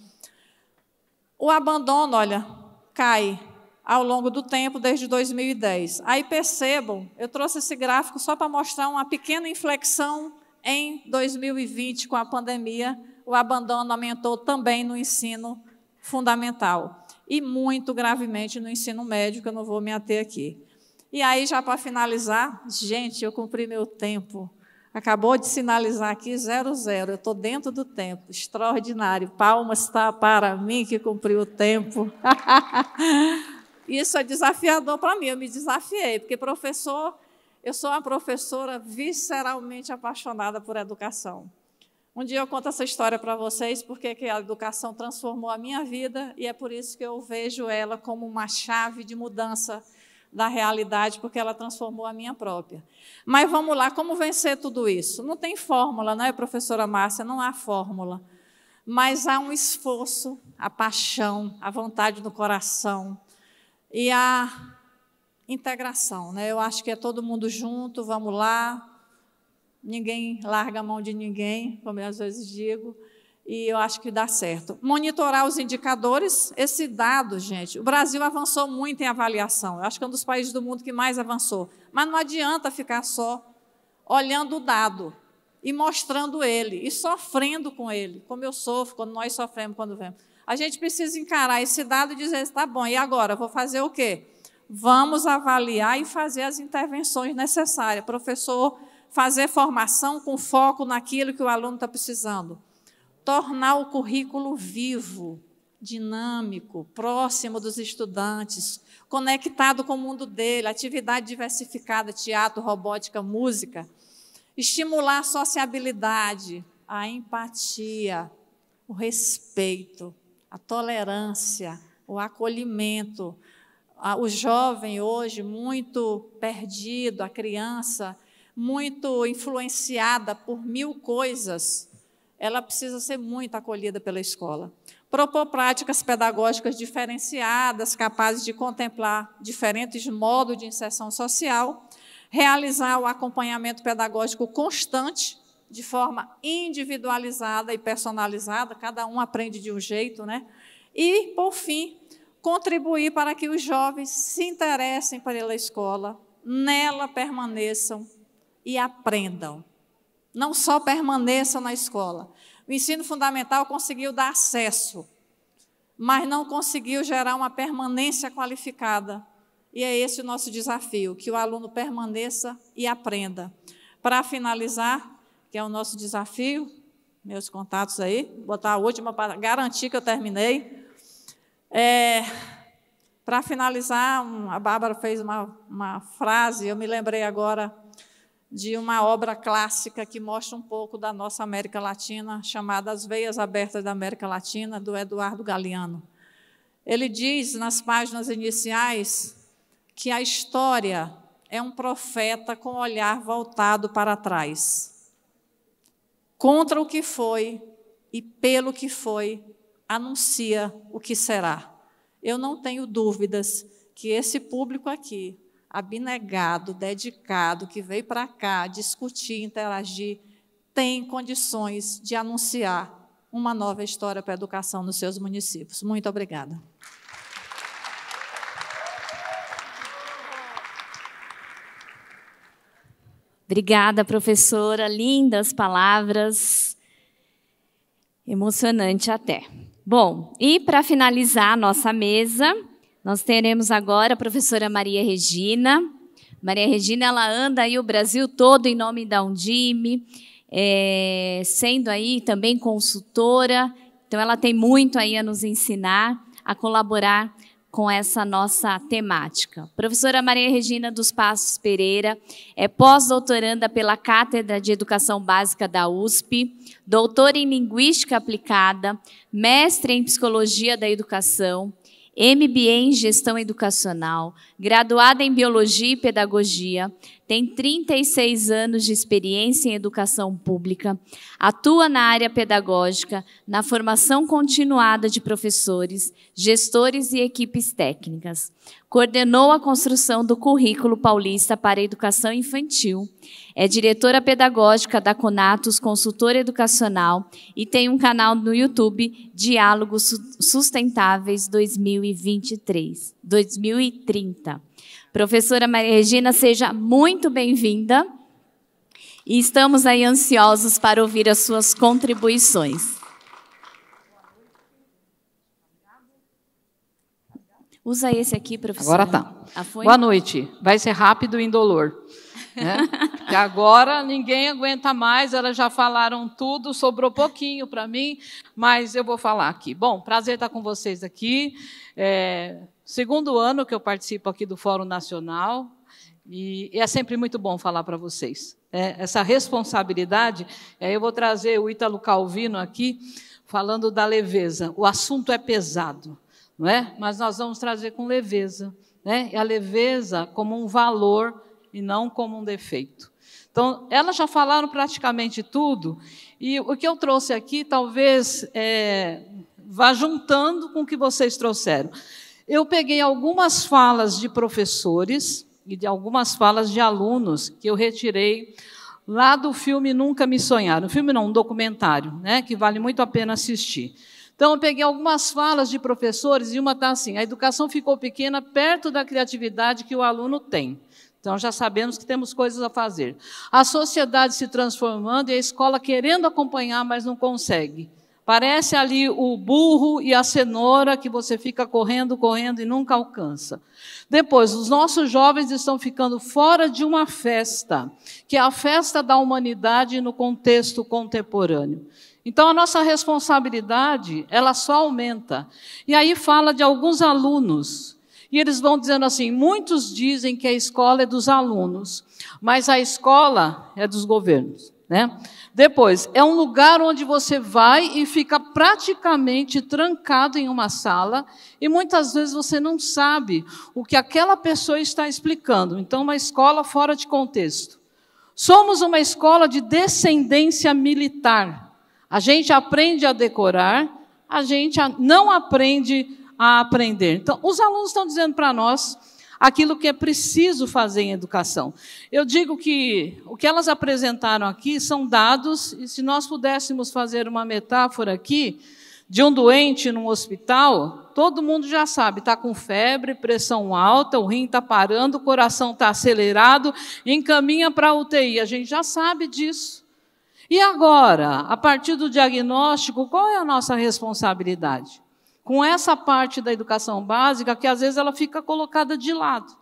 O abandono, olha, cai ao longo do tempo, desde 2010. Aí percebam, eu trouxe esse gráfico só para mostrar uma pequena inflexão em 2020 com a pandemia. O abandono aumentou também no ensino fundamental e muito gravemente no ensino médio, que eu não vou me ater aqui. E aí, já para finalizar, gente, eu cumpri meu tempo. Acabou de sinalizar aqui zero zero. Eu estou dentro do tempo. Extraordinário. Palmas está para mim que cumpriu o tempo. Isso é desafiador para mim. Eu me desafiei, porque professor, eu sou uma professora visceralmente apaixonada por educação. Um dia eu conto essa história para vocês, porque que a educação transformou a minha vida e é por isso que eu vejo ela como uma chave de mudança da realidade, porque ela transformou a minha própria. Mas vamos lá, como vencer tudo isso? Não tem fórmula, não é, professora Márcia? Não há fórmula. Mas há um esforço, a paixão, a vontade do coração e a integração. Né? Eu acho que é todo mundo junto, vamos lá, ninguém larga a mão de ninguém, como eu às vezes digo e eu acho que dá certo. Monitorar os indicadores, esse dado, gente. O Brasil avançou muito em avaliação. Eu acho que é um dos países do mundo que mais avançou. Mas não adianta ficar só olhando o dado e mostrando ele e sofrendo com ele, como eu sofro, quando nós sofremos quando vemos. A gente precisa encarar esse dado e dizer: está bom, e agora? Vou fazer o quê? Vamos avaliar e fazer as intervenções necessárias. Professor, fazer formação com foco naquilo que o aluno está precisando tornar o currículo vivo, dinâmico, próximo dos estudantes, conectado com o mundo dele, atividade diversificada, teatro, robótica, música, estimular a sociabilidade, a empatia, o respeito, a tolerância, o acolhimento. O jovem hoje muito perdido, a criança muito influenciada por mil coisas ela precisa ser muito acolhida pela escola. Propor práticas pedagógicas diferenciadas, capazes de contemplar diferentes modos de inserção social, realizar o acompanhamento pedagógico constante, de forma individualizada e personalizada, cada um aprende de um jeito, né? E, por fim, contribuir para que os jovens se interessem pela escola, nela permaneçam e aprendam não só permaneça na escola. O ensino fundamental conseguiu dar acesso, mas não conseguiu gerar uma permanência qualificada. E é esse o nosso desafio, que o aluno permaneça e aprenda. Para finalizar, que é o nosso desafio, meus contatos aí, botar a última para garantir que eu terminei. É, para finalizar, a Bárbara fez uma, uma frase, eu me lembrei agora de uma obra clássica que mostra um pouco da nossa América Latina, chamada As Veias Abertas da América Latina, do Eduardo Galeano. Ele diz nas páginas iniciais que a história é um profeta com o olhar voltado para trás, contra o que foi e pelo que foi, anuncia o que será. Eu não tenho dúvidas que esse público aqui, abnegado, dedicado, que veio para cá discutir, interagir, tem condições de anunciar uma nova história para a educação nos seus municípios. Muito obrigada. Obrigada, professora. Lindas palavras. Emocionante até. Bom, e para finalizar a nossa mesa, nós teremos agora a professora Maria Regina. Maria Regina, ela anda aí o Brasil todo em nome da Undime, é, sendo aí também consultora. Então, ela tem muito aí a nos ensinar, a colaborar com essa nossa temática. Professora Maria Regina dos Passos Pereira é pós-doutoranda pela Cátedra de Educação Básica da USP, doutora em Linguística Aplicada, mestre em Psicologia da Educação, MBA em Gestão Educacional, graduada em Biologia e Pedagogia, tem 36 anos de experiência em educação pública, atua na área pedagógica, na formação continuada de professores, gestores e equipes técnicas. Coordenou a construção do currículo paulista para educação infantil, é diretora pedagógica da Conatos, consultora educacional e tem um canal no YouTube Diálogos Sustentáveis 2023, 2030. Professora Maria Regina, seja muito bem-vinda. E estamos aí ansiosos para ouvir as suas contribuições. Usa esse aqui, professora. Agora tá. Ah, Boa noite. Vai ser rápido e indolor. Né? Porque agora ninguém aguenta mais, elas já falaram tudo, sobrou pouquinho para mim, mas eu vou falar aqui. Bom, prazer estar com vocês aqui. É, Segundo ano que eu participo aqui do Fórum Nacional, e é sempre muito bom falar para vocês. É, essa responsabilidade, é, eu vou trazer o Ítalo Calvino aqui, falando da leveza. O assunto é pesado, não é? mas nós vamos trazer com leveza. Né? E a leveza como um valor e não como um defeito. Então, elas já falaram praticamente tudo, e o que eu trouxe aqui talvez é, vá juntando com o que vocês trouxeram. Eu peguei algumas falas de professores e de algumas falas de alunos que eu retirei lá do filme Nunca Me Sonhar. Um filme não, um documentário, né, que vale muito a pena assistir. Então, eu peguei algumas falas de professores e uma está assim: a educação ficou pequena perto da criatividade que o aluno tem. Então, já sabemos que temos coisas a fazer. A sociedade se transformando e a escola querendo acompanhar, mas não consegue. Parece ali o burro e a cenoura que você fica correndo, correndo e nunca alcança. Depois, os nossos jovens estão ficando fora de uma festa, que é a festa da humanidade no contexto contemporâneo. Então a nossa responsabilidade, ela só aumenta. E aí fala de alguns alunos, e eles vão dizendo assim: muitos dizem que a escola é dos alunos, mas a escola é dos governos. Né? Depois, é um lugar onde você vai e fica praticamente trancado em uma sala e muitas vezes você não sabe o que aquela pessoa está explicando. Então, uma escola fora de contexto. Somos uma escola de descendência militar. A gente aprende a decorar, a gente não aprende a aprender. Então, os alunos estão dizendo para nós aquilo que é preciso fazer em educação. Eu digo que o que elas apresentaram aqui são dados, e se nós pudéssemos fazer uma metáfora aqui de um doente num hospital, todo mundo já sabe, está com febre, pressão alta, o rim está parando, o coração está acelerado, encaminha para a UTI. A gente já sabe disso. E agora, a partir do diagnóstico, qual é a nossa responsabilidade? com essa parte da educação básica que às vezes ela fica colocada de lado.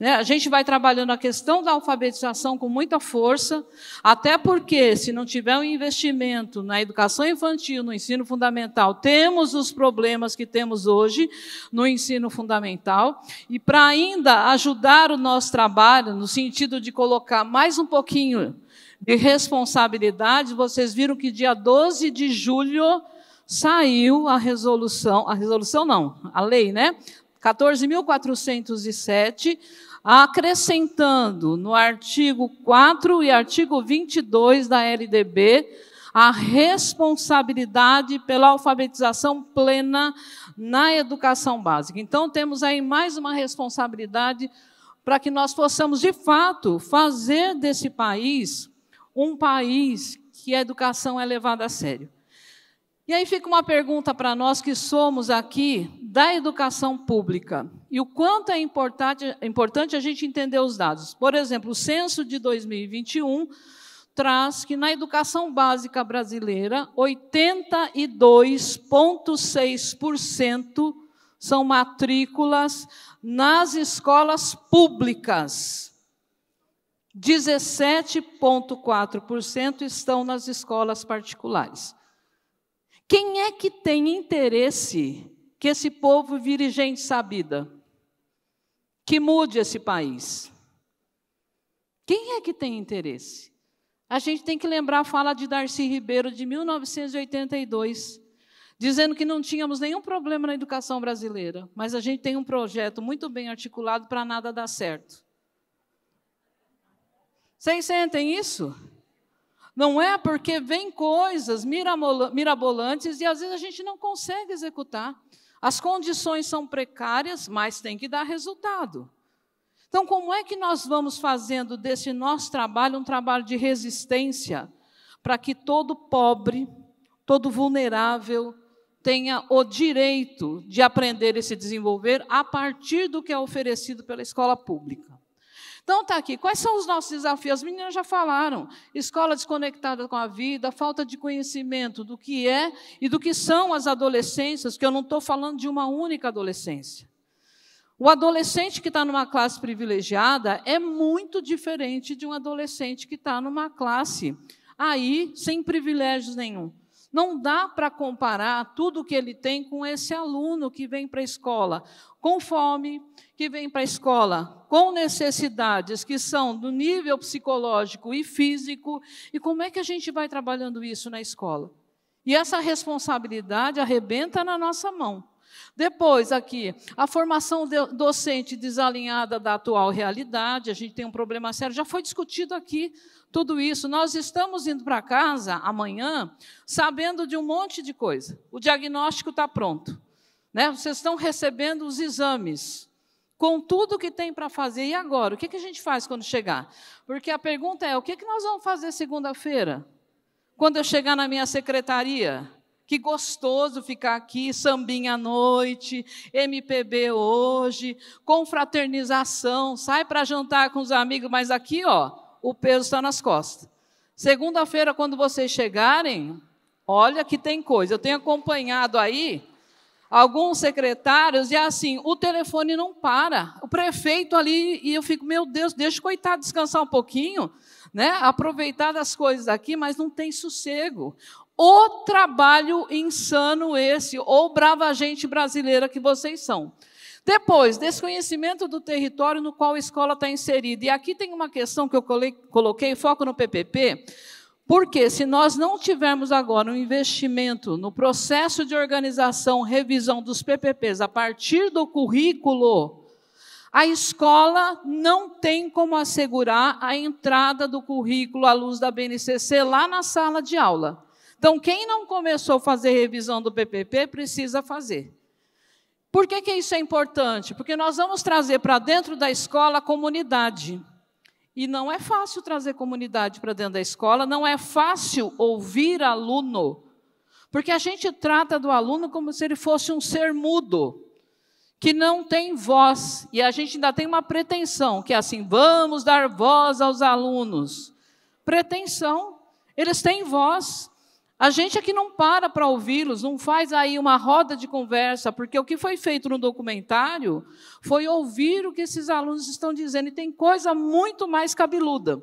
Né? A gente vai trabalhando a questão da alfabetização com muita força, até porque, se não tiver um investimento na educação infantil, no ensino fundamental, temos os problemas que temos hoje no ensino fundamental. E para ainda ajudar o nosso trabalho, no sentido de colocar mais um pouquinho de responsabilidade, vocês viram que dia 12 de julho saiu a resolução, a resolução não, a lei, né? 14.407, acrescentando no artigo 4 e artigo 22 da LDB a responsabilidade pela alfabetização plena na educação básica. Então, temos aí mais uma responsabilidade para que nós possamos, de fato, fazer desse país um país que a educação é levada a sério. E aí fica uma pergunta para nós que somos aqui da educação pública. E o quanto é importante, importante a gente entender os dados. Por exemplo, o censo de 2021 traz que na educação básica brasileira, 82,6% são matrículas nas escolas públicas. 17,4% estão nas escolas particulares. Quem é que tem interesse que esse povo vire gente sabida? Que mude esse país? Quem é que tem interesse? A gente tem que lembrar a fala de Darcy Ribeiro de 1982, dizendo que não tínhamos nenhum problema na educação brasileira, mas a gente tem um projeto muito bem articulado para nada dar certo. Vocês sentem isso? Não é porque vem coisas mirabolantes e às vezes a gente não consegue executar. As condições são precárias, mas tem que dar resultado. Então, como é que nós vamos fazendo desse nosso trabalho um trabalho de resistência para que todo pobre, todo vulnerável tenha o direito de aprender e se desenvolver a partir do que é oferecido pela escola pública? Então tá aqui, quais são os nossos desafios? As meninas já falaram: escola desconectada com a vida, falta de conhecimento do que é e do que são as adolescências, que eu não estou falando de uma única adolescência. O adolescente que está numa classe privilegiada é muito diferente de um adolescente que está numa classe aí sem privilégios nenhum. Não dá para comparar tudo que ele tem com esse aluno que vem para a escola com fome, que vem para a escola com necessidades que são do nível psicológico e físico. E como é que a gente vai trabalhando isso na escola? E essa responsabilidade arrebenta na nossa mão. Depois, aqui, a formação docente desalinhada da atual realidade, a gente tem um problema sério, já foi discutido aqui tudo isso. Nós estamos indo para casa amanhã sabendo de um monte de coisa. O diagnóstico está pronto. Né? Vocês estão recebendo os exames com tudo que tem para fazer. E agora? O que, que a gente faz quando chegar? Porque a pergunta é: o que, que nós vamos fazer segunda-feira? Quando eu chegar na minha secretaria? Que gostoso ficar aqui, sambinha à noite, MPB hoje, confraternização, sai para jantar com os amigos, mas aqui, ó, o peso está nas costas. Segunda-feira, quando vocês chegarem, olha que tem coisa. Eu tenho acompanhado aí alguns secretários e assim, o telefone não para. O prefeito ali, e eu fico, meu Deus, deixa o coitado descansar um pouquinho, né? aproveitar das coisas aqui, mas não tem sossego. O trabalho insano esse, ou brava gente brasileira que vocês são. Depois, desconhecimento do território no qual a escola está inserida. E aqui tem uma questão que eu coloquei, foco no PPP, porque se nós não tivermos agora um investimento no processo de organização, revisão dos PPPs a partir do currículo, a escola não tem como assegurar a entrada do currículo à luz da BNCC lá na sala de aula. Então, quem não começou a fazer revisão do PPP, precisa fazer. Por que, que isso é importante? Porque nós vamos trazer para dentro da escola a comunidade. E não é fácil trazer comunidade para dentro da escola, não é fácil ouvir aluno. Porque a gente trata do aluno como se ele fosse um ser mudo, que não tem voz. E a gente ainda tem uma pretensão, que é assim: vamos dar voz aos alunos. Pretensão. Eles têm voz, a gente aqui não para para ouvi-los, não faz aí uma roda de conversa, porque o que foi feito no documentário foi ouvir o que esses alunos estão dizendo, e tem coisa muito mais cabeluda.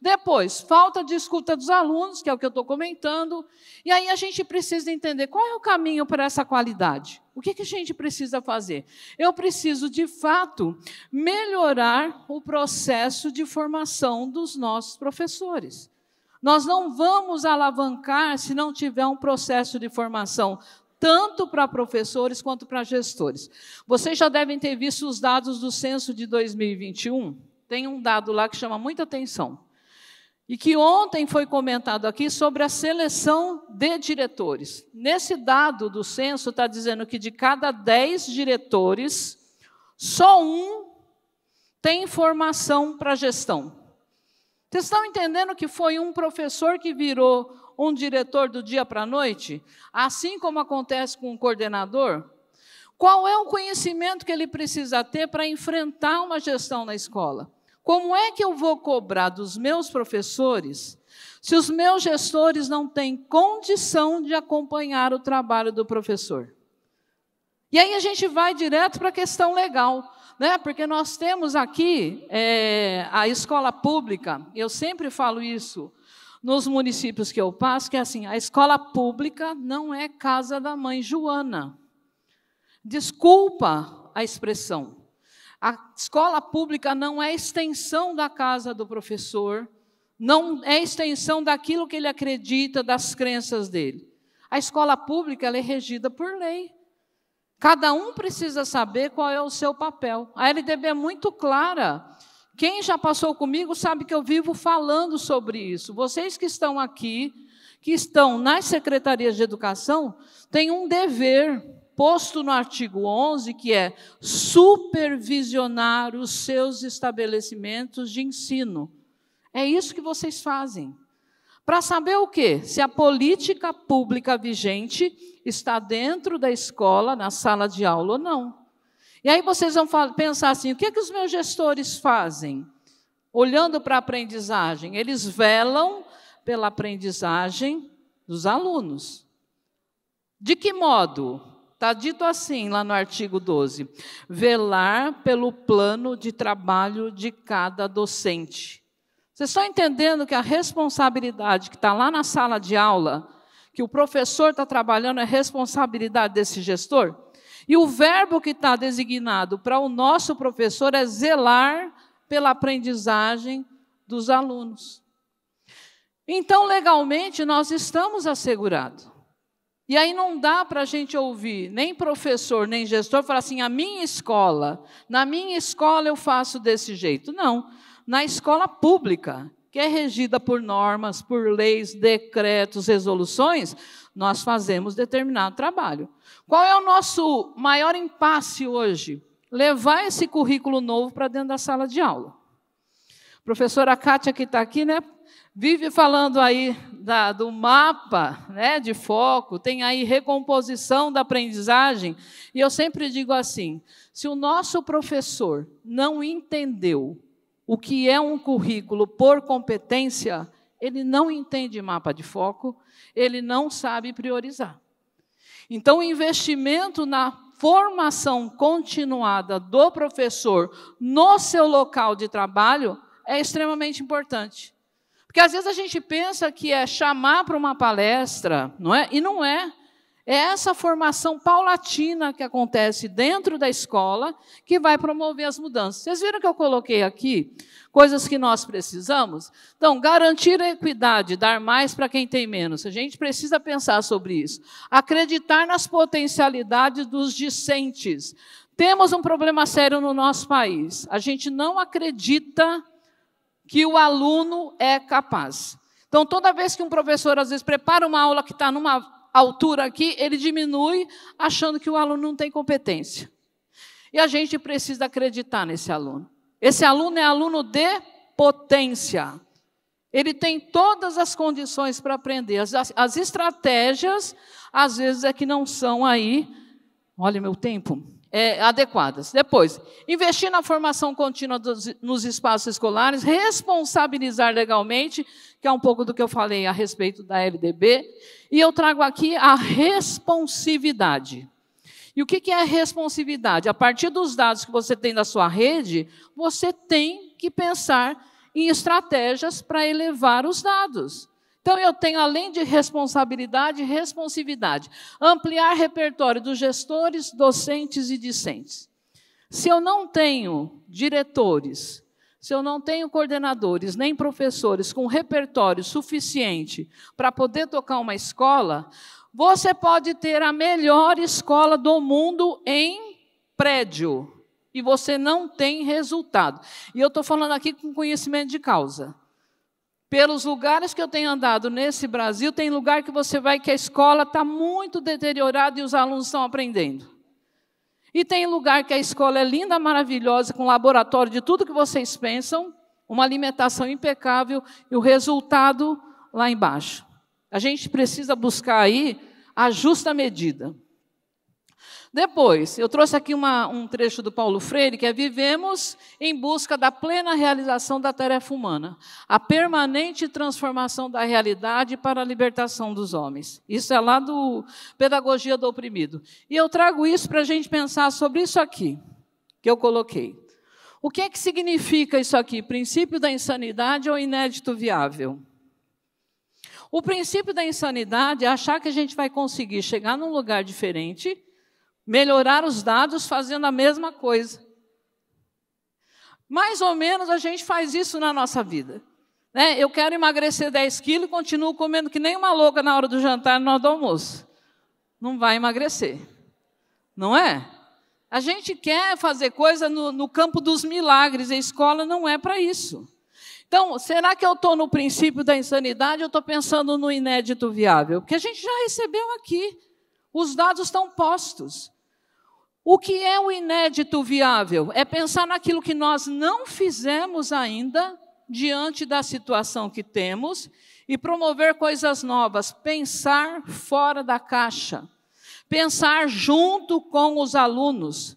Depois, falta de escuta dos alunos, que é o que eu estou comentando, e aí a gente precisa entender qual é o caminho para essa qualidade. O que, que a gente precisa fazer? Eu preciso, de fato, melhorar o processo de formação dos nossos professores. Nós não vamos alavancar se não tiver um processo de formação, tanto para professores quanto para gestores. Vocês já devem ter visto os dados do censo de 2021. Tem um dado lá que chama muita atenção. E que ontem foi comentado aqui sobre a seleção de diretores. Nesse dado do censo, está dizendo que de cada 10 diretores, só um tem formação para gestão. Vocês estão entendendo que foi um professor que virou um diretor do dia para a noite? Assim como acontece com um coordenador? Qual é o conhecimento que ele precisa ter para enfrentar uma gestão na escola? Como é que eu vou cobrar dos meus professores se os meus gestores não têm condição de acompanhar o trabalho do professor? E aí a gente vai direto para a questão legal né? Porque nós temos aqui é, a escola pública. Eu sempre falo isso nos municípios que eu passo, que é assim, a escola pública não é casa da mãe Joana. Desculpa a expressão. A escola pública não é extensão da casa do professor, não é extensão daquilo que ele acredita, das crenças dele. A escola pública é regida por lei. Cada um precisa saber qual é o seu papel. A LDB é muito clara. Quem já passou comigo sabe que eu vivo falando sobre isso. Vocês que estão aqui, que estão nas secretarias de educação, têm um dever posto no artigo 11, que é supervisionar os seus estabelecimentos de ensino. É isso que vocês fazem. Para saber o quê? Se a política pública vigente está dentro da escola, na sala de aula ou não. E aí vocês vão pensar assim: o que, é que os meus gestores fazem? Olhando para a aprendizagem, eles velam pela aprendizagem dos alunos. De que modo? Está dito assim lá no artigo 12: velar pelo plano de trabalho de cada docente. Vocês estão entendendo que a responsabilidade que está lá na sala de aula, que o professor está trabalhando, é responsabilidade desse gestor? E o verbo que está designado para o nosso professor é zelar pela aprendizagem dos alunos. Então, legalmente, nós estamos assegurados. E aí não dá para a gente ouvir nem professor, nem gestor falar assim: a minha escola, na minha escola eu faço desse jeito. Não na escola pública, que é regida por normas, por leis, decretos, resoluções, nós fazemos determinado trabalho. Qual é o nosso maior impasse hoje? Levar esse currículo novo para dentro da sala de aula. A professora Kátia, que está aqui, né, vive falando aí da, do mapa né, de foco, tem aí recomposição da aprendizagem. E eu sempre digo assim: se o nosso professor não entendeu o que é um currículo por competência, ele não entende mapa de foco, ele não sabe priorizar. Então, o investimento na formação continuada do professor no seu local de trabalho é extremamente importante. Porque às vezes a gente pensa que é chamar para uma palestra, não é? E não é. É essa formação paulatina que acontece dentro da escola que vai promover as mudanças. Vocês viram que eu coloquei aqui coisas que nós precisamos? Então, garantir a equidade, dar mais para quem tem menos. A gente precisa pensar sobre isso. Acreditar nas potencialidades dos discentes. Temos um problema sério no nosso país. A gente não acredita que o aluno é capaz. Então, toda vez que um professor, às vezes, prepara uma aula que está numa altura aqui, ele diminui, achando que o aluno não tem competência. E a gente precisa acreditar nesse aluno. Esse aluno é aluno de potência. Ele tem todas as condições para aprender. As, as, estratégias, às vezes, é que não são aí. Olha meu tempo é, adequadas. Depois, investir na formação contínua dos, nos espaços escolares, responsabilizar legalmente, que é um pouco do que eu falei a respeito da LDB, e eu trago aqui a responsividade. E o que é responsividade? A partir dos dados que você tem da sua rede, você tem que pensar em estratégias para elevar os dados. Então, eu tenho, além de responsabilidade, responsividade. Ampliar repertório dos gestores, docentes e discentes. Se eu não tenho diretores, se eu não tenho coordenadores nem professores com repertório suficiente para poder tocar uma escola, você pode ter a melhor escola do mundo em prédio e você não tem resultado. E eu estou falando aqui com conhecimento de causa. Pelos lugares que eu tenho andado nesse Brasil, tem lugar que você vai que a escola está muito deteriorada e os alunos estão aprendendo. E tem lugar que a escola é linda, maravilhosa, com laboratório de tudo que vocês pensam, uma alimentação impecável e o resultado lá embaixo. A gente precisa buscar aí a justa medida. Depois, eu trouxe aqui uma, um trecho do Paulo Freire, que é: Vivemos em busca da plena realização da tarefa humana, a permanente transformação da realidade para a libertação dos homens. Isso é lá do Pedagogia do Oprimido. E eu trago isso para a gente pensar sobre isso aqui, que eu coloquei. O que é que significa isso aqui? Princípio da insanidade ou inédito viável? O princípio da insanidade é achar que a gente vai conseguir chegar num lugar diferente melhorar os dados fazendo a mesma coisa. Mais ou menos a gente faz isso na nossa vida. Né? Eu quero emagrecer 10 quilos e continuo comendo que nem uma louca na hora do jantar e na hora do almoço. Não vai emagrecer. Não é? A gente quer fazer coisa no, no campo dos milagres, a escola não é para isso. Então, será que eu estou no princípio da insanidade ou estou pensando no inédito viável? Porque a gente já recebeu aqui. Os dados estão postos. O que é o inédito viável? É pensar naquilo que nós não fizemos ainda diante da situação que temos e promover coisas novas, pensar fora da caixa, pensar junto com os alunos,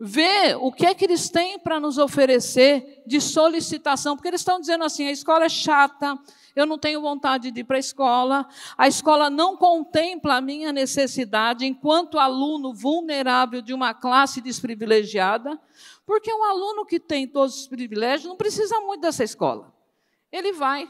ver o que é que eles têm para nos oferecer de solicitação, porque eles estão dizendo assim: a escola é chata, eu não tenho vontade de ir para a escola, a escola não contempla a minha necessidade enquanto aluno vulnerável de uma classe desprivilegiada, porque um aluno que tem todos os privilégios não precisa muito dessa escola. Ele vai,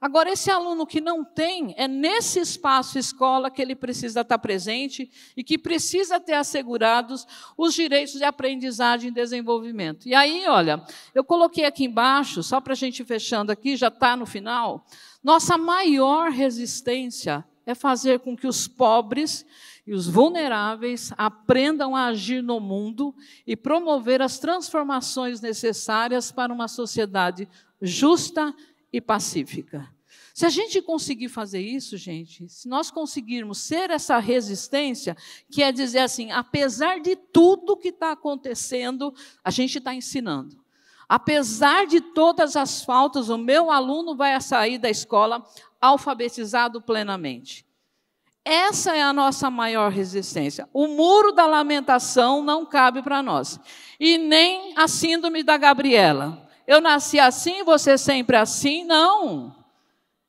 Agora, esse aluno que não tem, é nesse espaço escola que ele precisa estar presente e que precisa ter assegurados os direitos de aprendizagem e desenvolvimento. E aí, olha, eu coloquei aqui embaixo, só para a gente fechando aqui, já está no final, nossa maior resistência é fazer com que os pobres e os vulneráveis aprendam a agir no mundo e promover as transformações necessárias para uma sociedade justa e pacífica. Se a gente conseguir fazer isso, gente, se nós conseguirmos ser essa resistência, que é dizer assim, apesar de tudo que está acontecendo, a gente está ensinando. Apesar de todas as faltas, o meu aluno vai sair da escola alfabetizado plenamente. Essa é a nossa maior resistência. O muro da lamentação não cabe para nós. E nem a síndrome da Gabriela eu nasci assim, você sempre assim. Não.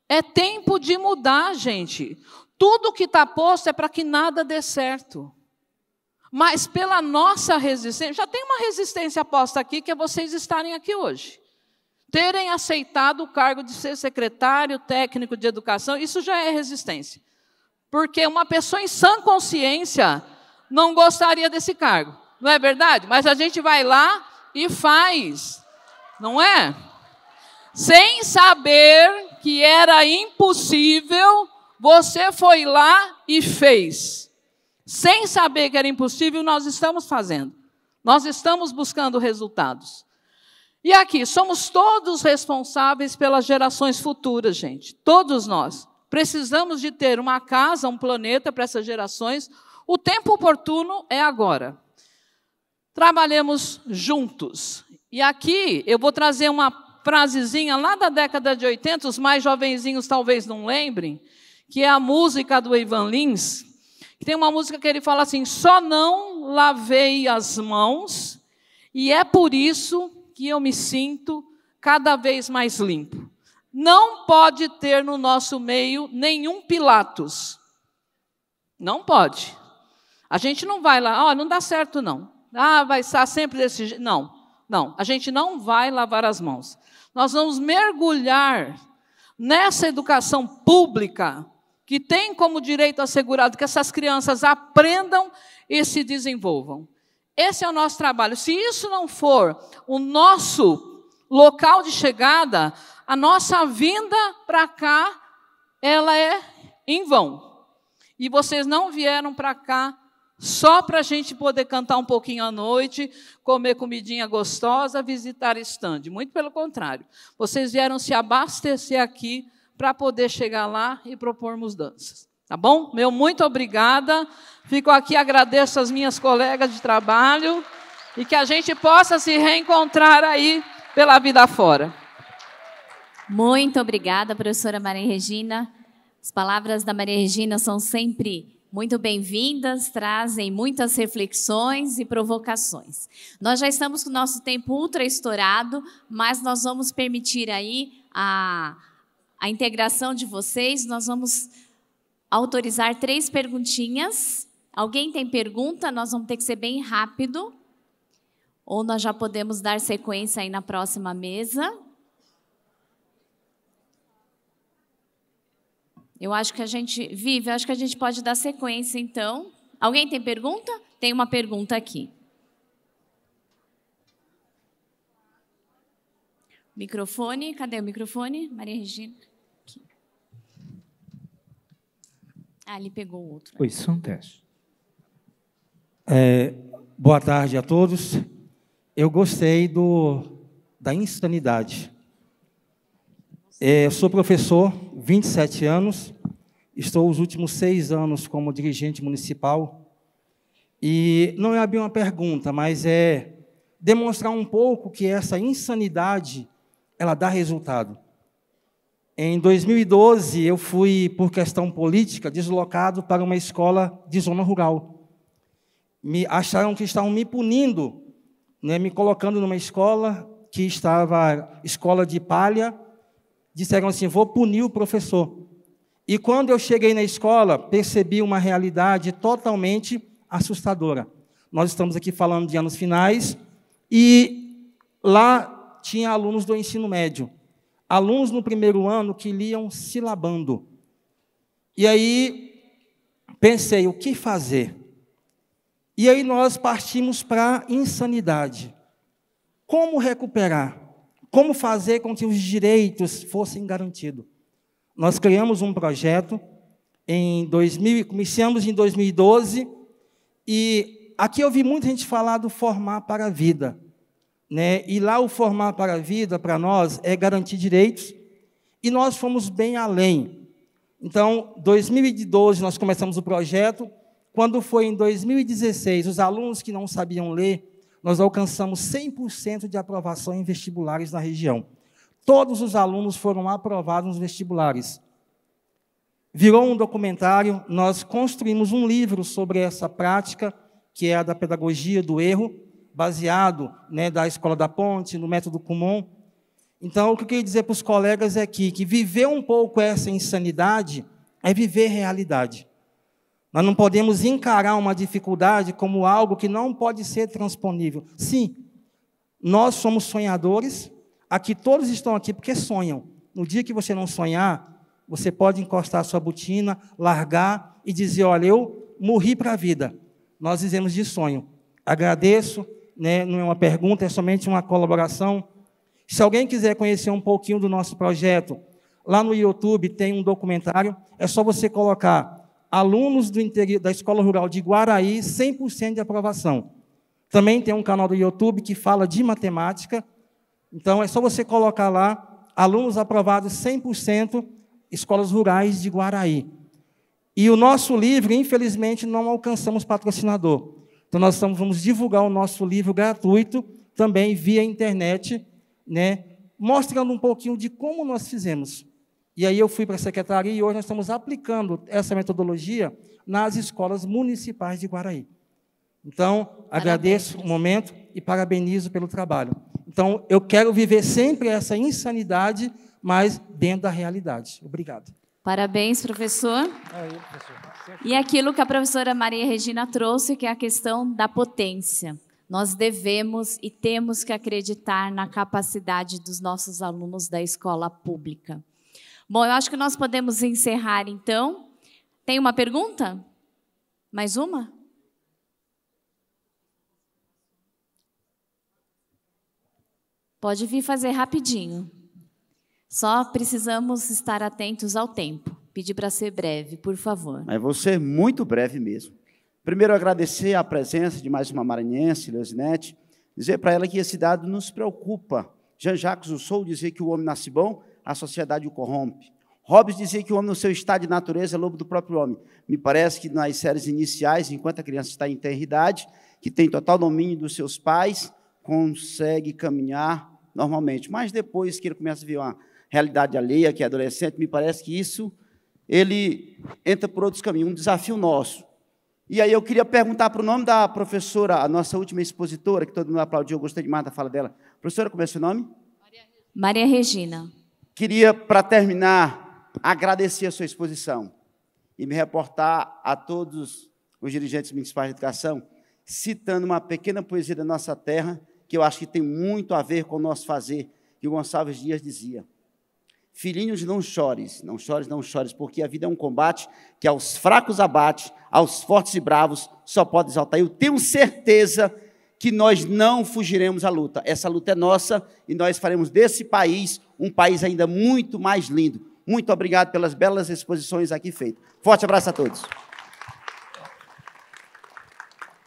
É tempo de mudar, gente. Tudo que está posto é para que nada dê certo. Mas pela nossa resistência, já tem uma resistência posta aqui que é vocês estarem aqui hoje. Terem aceitado o cargo de ser secretário técnico de educação, isso já é resistência. Porque uma pessoa em sã consciência não gostaria desse cargo. Não é verdade? Mas a gente vai lá e faz. Não é? Sem saber que era impossível, você foi lá e fez. Sem saber que era impossível, nós estamos fazendo. Nós estamos buscando resultados. E aqui, somos todos responsáveis pelas gerações futuras, gente. Todos nós. Precisamos de ter uma casa, um planeta para essas gerações. O tempo oportuno é agora. Trabalhemos juntos. E aqui eu vou trazer uma frasezinha lá da década de 80, os mais jovenzinhos talvez não lembrem, que é a música do Ivan Lins, que tem uma música que ele fala assim: "Só não lavei as mãos e é por isso que eu me sinto cada vez mais limpo". Não pode ter no nosso meio nenhum Pilatos. Não pode. A gente não vai lá, ó, oh, não dá certo não. Ah, vai estar sempre desse jeito. Não. Não, a gente não vai lavar as mãos. Nós vamos mergulhar nessa educação pública que tem como direito assegurado que essas crianças aprendam e se desenvolvam. Esse é o nosso trabalho. Se isso não for o nosso local de chegada, a nossa vinda para cá ela é em vão. E vocês não vieram para cá só para a gente poder cantar um pouquinho à noite, comer comidinha gostosa, visitar estande. Muito pelo contrário. Vocês vieram se abastecer aqui para poder chegar lá e propormos danças. Tá bom? Meu muito obrigada. Fico aqui, agradeço as minhas colegas de trabalho e que a gente possa se reencontrar aí pela vida fora. Muito obrigada, professora Maria Regina. As palavras da Maria Regina são sempre muito bem-vindas, trazem muitas reflexões e provocações. Nós já estamos com o nosso tempo ultra estourado, mas nós vamos permitir aí a, a integração de vocês. Nós vamos autorizar três perguntinhas. Alguém tem pergunta? Nós vamos ter que ser bem rápido. Ou nós já podemos dar sequência aí na próxima mesa. Eu acho que a gente vive, acho que a gente pode dar sequência, então. Alguém tem pergunta? Tem uma pergunta aqui. Microfone, cadê o microfone? Maria Regina. Aqui. Ah, ele pegou outro. Oi, são teste. É, boa tarde a todos. Eu gostei do, da insanidade. É, eu sou professor, 27 anos, estou os últimos seis anos como dirigente municipal. E não é abrir uma pergunta, mas é demonstrar um pouco que essa insanidade ela dá resultado. Em 2012, eu fui, por questão política, deslocado para uma escola de zona rural. Me acharam que estavam me punindo, né, me colocando numa escola que estava escola de palha, disseram assim: vou punir o professor. E quando eu cheguei na escola, percebi uma realidade totalmente assustadora. Nós estamos aqui falando de anos finais e lá tinha alunos do ensino médio, alunos no primeiro ano que liam silabando. E aí pensei, o que fazer? E aí nós partimos para a insanidade. Como recuperar? como fazer com que os direitos fossem garantidos. Nós criamos um projeto em 2000, iniciamos em 2012 e aqui eu vi muita gente falar do formar para a vida, né? E lá o formar para a vida para nós é garantir direitos e nós fomos bem além. Então, 2012 nós começamos o projeto. Quando foi em 2016, os alunos que não sabiam ler nós alcançamos 100% de aprovação em vestibulares na região. Todos os alunos foram aprovados nos vestibulares. Virou um documentário, nós construímos um livro sobre essa prática, que é a da pedagogia do erro, baseado né, da Escola da Ponte, no método Kumon. Então, o que eu queria dizer para os colegas é que, que viver um pouco essa insanidade é viver realidade. Nós não podemos encarar uma dificuldade como algo que não pode ser transponível. Sim, nós somos sonhadores, aqui todos estão aqui porque sonham. No dia que você não sonhar, você pode encostar a sua botina, largar e dizer: Olha, eu morri para a vida. Nós dizemos de sonho. Agradeço, né, não é uma pergunta, é somente uma colaboração. Se alguém quiser conhecer um pouquinho do nosso projeto, lá no YouTube tem um documentário, é só você colocar alunos interior, da Escola Rural de Guaraí, 100% de aprovação. Também tem um canal do YouTube que fala de matemática. Então, é só você colocar lá, alunos aprovados 100%, escolas rurais de Guaraí. E o nosso livro, infelizmente, não alcançamos patrocinador. Então, nós estamos, vamos divulgar o nosso livro gratuito, também via internet, né? mostrando um pouquinho de como nós fizemos. E aí eu fui para a secretaria e hoje nós estamos aplicando essa metodologia nas escolas municipais de Guaraí. Então, agradeço o momento e parabenizo pelo trabalho. Então, eu quero viver sempre essa insanidade, mas dentro da realidade. Obrigado. Parabéns, professor. Aí, professor. E aquilo que a professora Maria Regina trouxe, que é a questão da potência. Nós devemos e temos que acreditar na capacidade dos nossos alunos da escola pública. Bom, eu acho que nós podemos encerrar então. Tem uma pergunta? Mais uma? Pode vir fazer rapidinho. Só precisamos estar atentos ao tempo. Pedir para ser breve, por favor. Mas vou ser muito breve mesmo. Primeiro, agradecer a presença de mais uma maranhense, Leosinete. Dizer para ela que esse dado nos preocupa. Jean-Jacques Sou dizer que o homem nasce bom a sociedade o corrompe. Hobbes dizia que o homem, no seu estado de natureza, é lobo do próprio homem. Me parece que nas séries iniciais, enquanto a criança está em tenridade, que tem total domínio dos seus pais, consegue caminhar normalmente. Mas depois que ele começa a ver uma realidade alheia, que é adolescente, me parece que isso ele entra por outros caminhos, um desafio nosso. E aí eu queria perguntar para o nome da professora, a nossa última expositora, que todo mundo aplaudiu, eu gostei demais da fala dela. Professora, como é seu nome? Maria Regina. Queria, para terminar, agradecer a sua exposição e me reportar a todos os dirigentes municipais de educação, citando uma pequena poesia da nossa terra, que eu acho que tem muito a ver com o nosso fazer, que o Gonçalves Dias dizia. Filhinhos, não chores, não chores, não chores, porque a vida é um combate que aos fracos abate, aos fortes e bravos só pode exaltar. Eu tenho certeza que nós não fugiremos à luta. Essa luta é nossa e nós faremos desse país um país ainda muito mais lindo. Muito obrigado pelas belas exposições aqui feitas. Forte abraço a todos.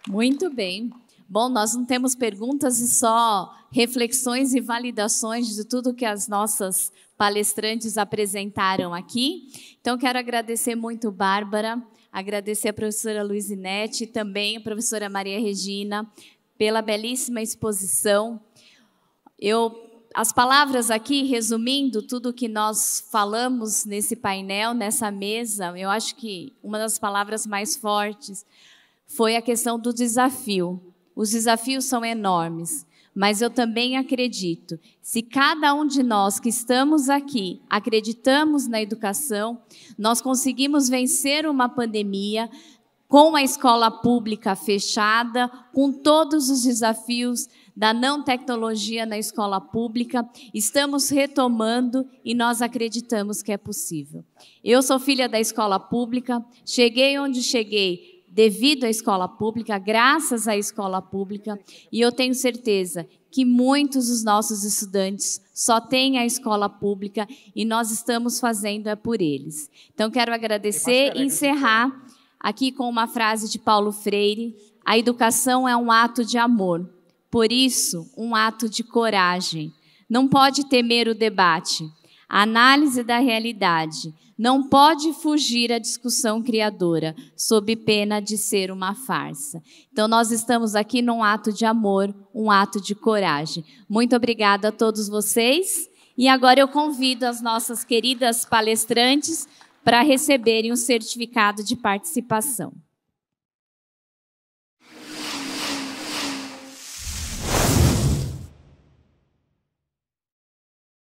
Muito bem. Bom, nós não temos perguntas e só reflexões e validações de tudo que as nossas palestrantes apresentaram aqui. Então, quero agradecer muito, Bárbara, agradecer a professora Luizinete, também a professora Maria Regina, pela belíssima exposição. Eu as palavras aqui, resumindo tudo que nós falamos nesse painel, nessa mesa, eu acho que uma das palavras mais fortes foi a questão do desafio. Os desafios são enormes, mas eu também acredito, se cada um de nós que estamos aqui acreditamos na educação, nós conseguimos vencer uma pandemia, com a escola pública fechada, com todos os desafios da não tecnologia na escola pública. Estamos retomando e nós acreditamos que é possível. Eu sou filha da escola pública, cheguei onde cheguei devido à escola pública, graças à escola pública, e eu tenho certeza que muitos dos nossos estudantes só têm a escola pública e nós estamos fazendo é por eles. Então quero agradecer é e encerrar aqui com uma frase de Paulo Freire: a educação é um ato de amor. Por isso, um ato de coragem. Não pode temer o debate, a análise da realidade. Não pode fugir à discussão criadora, sob pena de ser uma farsa. Então, nós estamos aqui num ato de amor, um ato de coragem. Muito obrigada a todos vocês. E agora eu convido as nossas queridas palestrantes para receberem o certificado de participação.